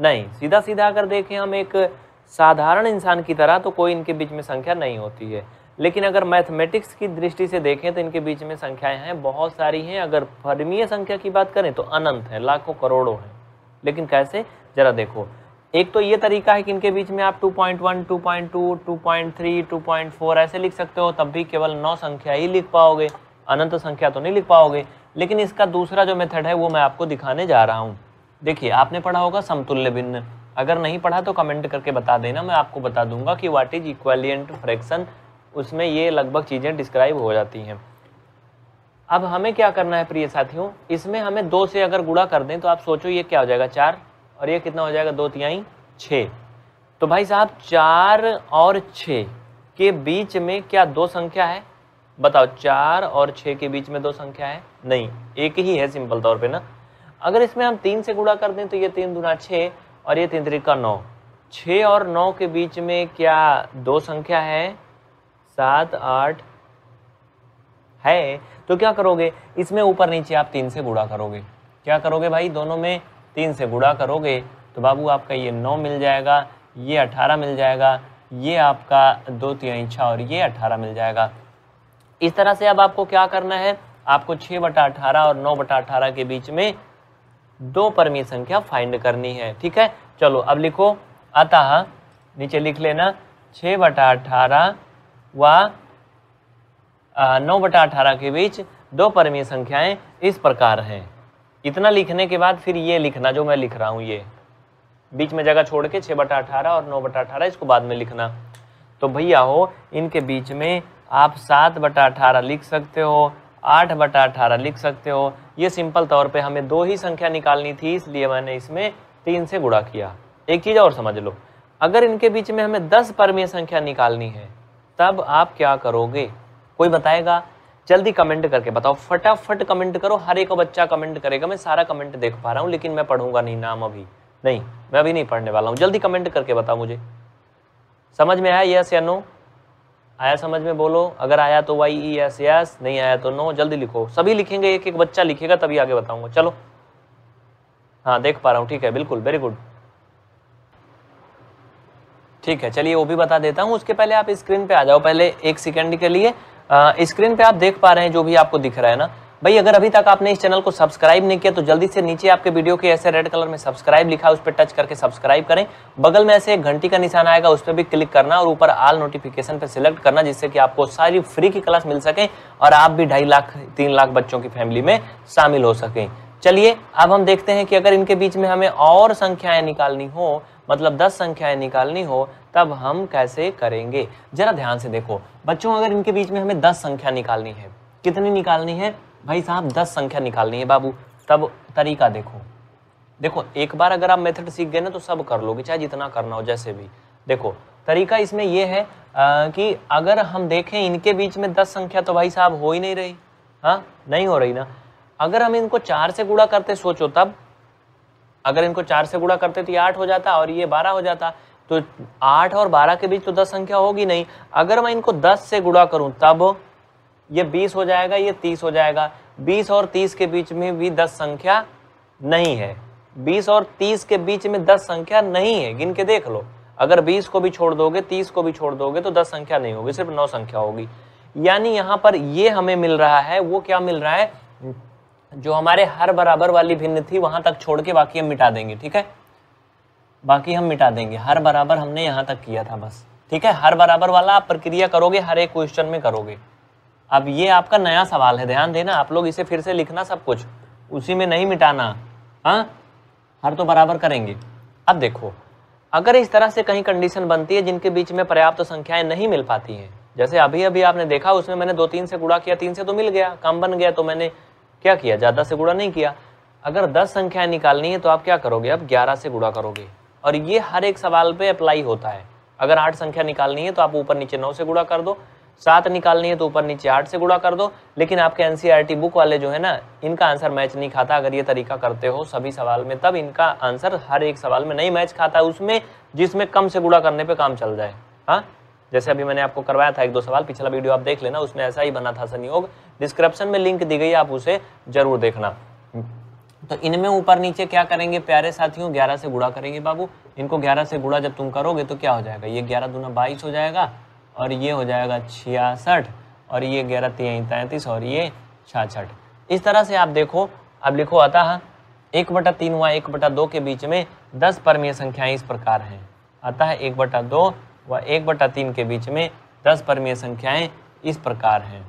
नहीं सीधा सीधा अगर देखें हम एक साधारण इंसान की तरह तो कोई इनके बीच में संख्या नहीं होती है लेकिन अगर मैथमेटिक्स की दृष्टि से देखें तो इनके बीच में संख्याएं हैं बहुत सारी हैं अगर फर्मीय संख्या की बात करें तो अनंत है लाखों करोड़ों हैं लेकिन कैसे जरा देखो एक तो ये तरीका है कि इनके बीच में आप 2.1, 2.2, 2.3, 2.4 ऐसे लिख सकते हो तब भी केवल नौ संख्या ही लिख पाओगे अनंत संख्या तो नहीं लिख पाओगे लेकिन इसका दूसरा जो मेथड है वो मैं आपको दिखाने जा रहा हूँ देखिए आपने पढ़ा होगा समतुल्य भिन्न अगर नहीं पढ़ा तो कमेंट करके बता देना मैं आपको बता दूंगा कि वाट इज इक्वलियंट फ्रैक्शन उसमें ये लगभग चीज़ें डिस्क्राइब हो जाती हैं अब हमें क्या करना है प्रिय साथियों इसमें हमें दो से अगर गुड़ा कर दें तो आप सोचो ये क्या हो जाएगा चार और ये कितना हो जाएगा दो तिहाई छः तो भाई साहब चार और छ के बीच में क्या दो संख्या है बताओ चार और छ के बीच में दो संख्या है नहीं एक ही है सिंपल तौर पे ना अगर इसमें हम तीन से गुणा कर दें तो ये तीन दुना छ और ये तीन तरीका नौ छ और नौ के बीच में क्या दो संख्या है सात आठ है तो क्या करोगे इसमें ऊपर नीचे आप तीन से गुणा करोगे क्या करोगे भाई दोनों में तीन से गुणा करोगे तो बाबू आपका ये नौ मिल जाएगा ये अठारह मिल जाएगा ये आपका दो तिहाई छः और ये अठारह मिल जाएगा इस तरह से अब आपको क्या करना है आपको छह बटा अठारह और नौ बटा अठारह के बीच में दो परमी संख्या फाइंड करनी है ठीक है चलो अब लिखो अतः नीचे लिख लेना छः बटा अठारह व नौ बटा अठारह के बीच दो परमीय संख्याएं इस प्रकार हैं इतना लिखने के बाद फिर ये लिखना जो मैं लिख रहा हूँ ये बीच में जगह छोड़ के छः बटा अठारह और नौ बटा अठारह इसको बाद में लिखना तो भैया हो इनके बीच में आप सात बटा अठारह लिख सकते हो आठ बटा अठारह लिख सकते हो ये सिंपल तौर पे हमें दो ही संख्या निकालनी थी इसलिए मैंने इसमें तीन से गुणा किया एक चीज़ और समझ लो अगर इनके बीच में हमें दस परमीय संख्या निकालनी है तब आप क्या करोगे कोई बताएगा जल्दी कमेंट करके बताओ फटाफट कमेंट करो हर एक बच्चा कमेंट करेगा मैं सारा कमेंट देख पा रहा हूँ लेकिन मैं पढ़ूंगा नहीं नाम अभी नहीं मैं अभी नहीं पढ़ने वाला हूँ जल्दी कमेंट करके बताओ मुझे समझ में आया यस या नो आया समझ में बोलो अगर आया तो वाई ई एस एस नहीं आया तो नो जल्दी लिखो सभी लिखेंगे एक एक बच्चा लिखेगा तभी आगे बताऊंगा चलो हाँ देख पा रहा हूँ ठीक है बिल्कुल वेरी गुड ठीक है चलिए वो भी बता देता हूँ उसके पहले आप स्क्रीन पे आ जाओ पहले एक सेकेंड के लिए स्क्रीन पे आप देख पा रहे हैं जो भी आपको दिख रहा है ना भाई अगर अभी तक आपने इस चैनल को सब्सक्राइब नहीं किया तो जल्दी से नीचे आपके वीडियो के ऐसे रेड कलर में सब्सक्राइब लिखा है उस पर टच करके सब्सक्राइब करें बगल में ऐसे एक घंटी का निशान आएगा उस पर भी क्लिक करना और ऊपर आल नोटिफिकेशन पर सिलेक्ट करना जिससे कि आपको सारी फ्री की क्लास मिल सके और आप भी ढाई लाख तीन लाख बच्चों की फैमिली में शामिल हो सकें चलिए अब हम देखते हैं कि अगर इनके बीच में हमें और संख्याएं निकालनी हो मतलब 10 संख्याएं निकालनी हो तब हम कैसे करेंगे जरा ध्यान से देखो बच्चों अगर इनके बीच में हमें 10 संख्या निकालनी है कितनी निकालनी है भाई साहब दस संख्या निकालनी है बाबू तब तरीका देखो देखो एक बार अगर आप मेथड सीख गए ना तो सब कर लोगे चाहे जितना करना हो जैसे भी देखो तरीका इसमें यह है आ, कि अगर हम देखें इनके बीच में दस संख्या तो भाई साहब हो ही नहीं रही हाँ नहीं हो रही ना अगर हम इनको चार से गुड़ा करते सोचो तब अगर इनको चार से गुड़ा करते तो ये आठ हो जाता और ये बारह हो जाता तो आठ और बारह के बीच तो दस संख्या होगी नहीं अगर मैं इनको दस से गुड़ा करूं तब ये बीस हो जाएगा ये तीस हो जाएगा बीस और तीस के बीच में भी दस संख्या नहीं है बीस और तीस के बीच में दस संख्या नहीं है गिन के देख लो अगर बीस को भी छोड़ दोगे तीस को भी छोड़ दोगे तो दस संख्या नहीं होगी सिर्फ नौ संख्या होगी यानी यहाँ पर ये हमें मिल रहा है वो क्या मिल रहा है जो हमारे हर बराबर वाली भिन्न थी वहां तक छोड़ के बाकी हम मिटा देंगे ठीक है बाकी हम मिटा देंगे हर बराबर हमने यहाँ तक किया था बस ठीक है हर बराबर वाला आप प्रक्रिया करोगे हर एक क्वेश्चन में करोगे अब ये आपका नया सवाल है ध्यान देना आप लोग इसे फिर से लिखना सब कुछ उसी में नहीं मिटाना हाँ हर तो बराबर करेंगे अब देखो अगर इस तरह से कहीं कंडीशन बनती है जिनके बीच में पर्याप्त तो संख्याएं नहीं मिल पाती हैं जैसे अभी अभी आपने देखा उसमें मैंने दो तीन से गुड़ा किया तीन से तो मिल गया कम बन गया तो मैंने क्या किया ज़्यादा से गुड़ा नहीं किया अगर दस संख्या निकालनी है तो आप क्या करोगे अब ग्यारह से गुड़ा करोगे और ये हर एक सवाल पे अप्लाई होता है अगर आठ संख्या निकालनी है तो आप ऊपर नीचे नौ से गुड़ा कर दो सात निकालनी है तो ऊपर नीचे आठ से गुड़ा कर दो लेकिन आपके एनसीईआरटी बुक e वाले जो है ना इनका आंसर मैच नहीं खाता अगर ये तरीका करते हो सभी सवाल में तब इनका आंसर हर एक सवाल में नहीं मैच खाता उसमें जिसमें कम से गुड़ा करने पर काम चल जाए हाँ जैसे अभी मैंने आपको करवाया था एक दो सवाल पिछला वीडियो आप देख लेना उसमें ऐसा ही बना था संयोग डिस्क्रिप्शन में लिंक दी गई आप उसे जरूर देखना तो इनमें ऊपर नीचे क्या करेंगे प्यारे साथियों ग्यारह से गुड़ा करेंगे बाबू इनको ग्यारह से गुड़ा जब तुम करोगे तो क्या हो जाएगा ये ग्यारह दूना बाईस हो जाएगा और ये हो जाएगा छियासठ और ये ग्यारह तीन तैंतीस और ये छाछठ इस तरह से आप देखो अब लिखो अतः एक बटा तीन व एक बटा दो के बीच में दस परमीय संख्याएं इस प्रकार हैं अतः एक बटा दो व एक बटा तीन के बीच में दस परमीय संख्याएं इस प्रकार हैं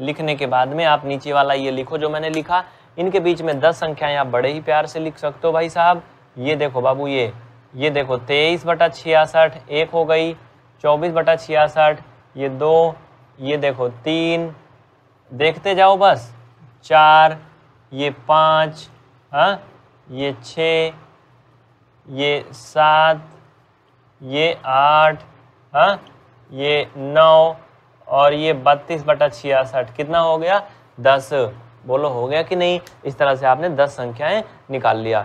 लिखने के बाद में आप नीचे वाला ये लिखो जो मैंने लिखा इनके बीच में दस संख्याएं आप बड़े ही प्यार से लिख सकते हो भाई साहब ये देखो बाबू ये ये देखो तेईस बटा छियासठ एक हो गई चौबीस बटा छियासठ ये दो ये देखो तीन देखते जाओ बस चार ये पाँच हाँ ये छ ये सात ये आठ हाँ ये नौ और ये बत्तीस बटा छियासठ कितना हो गया दस बोलो हो गया कि नहीं इस तरह से आपने दस संख्याएं निकाल लिया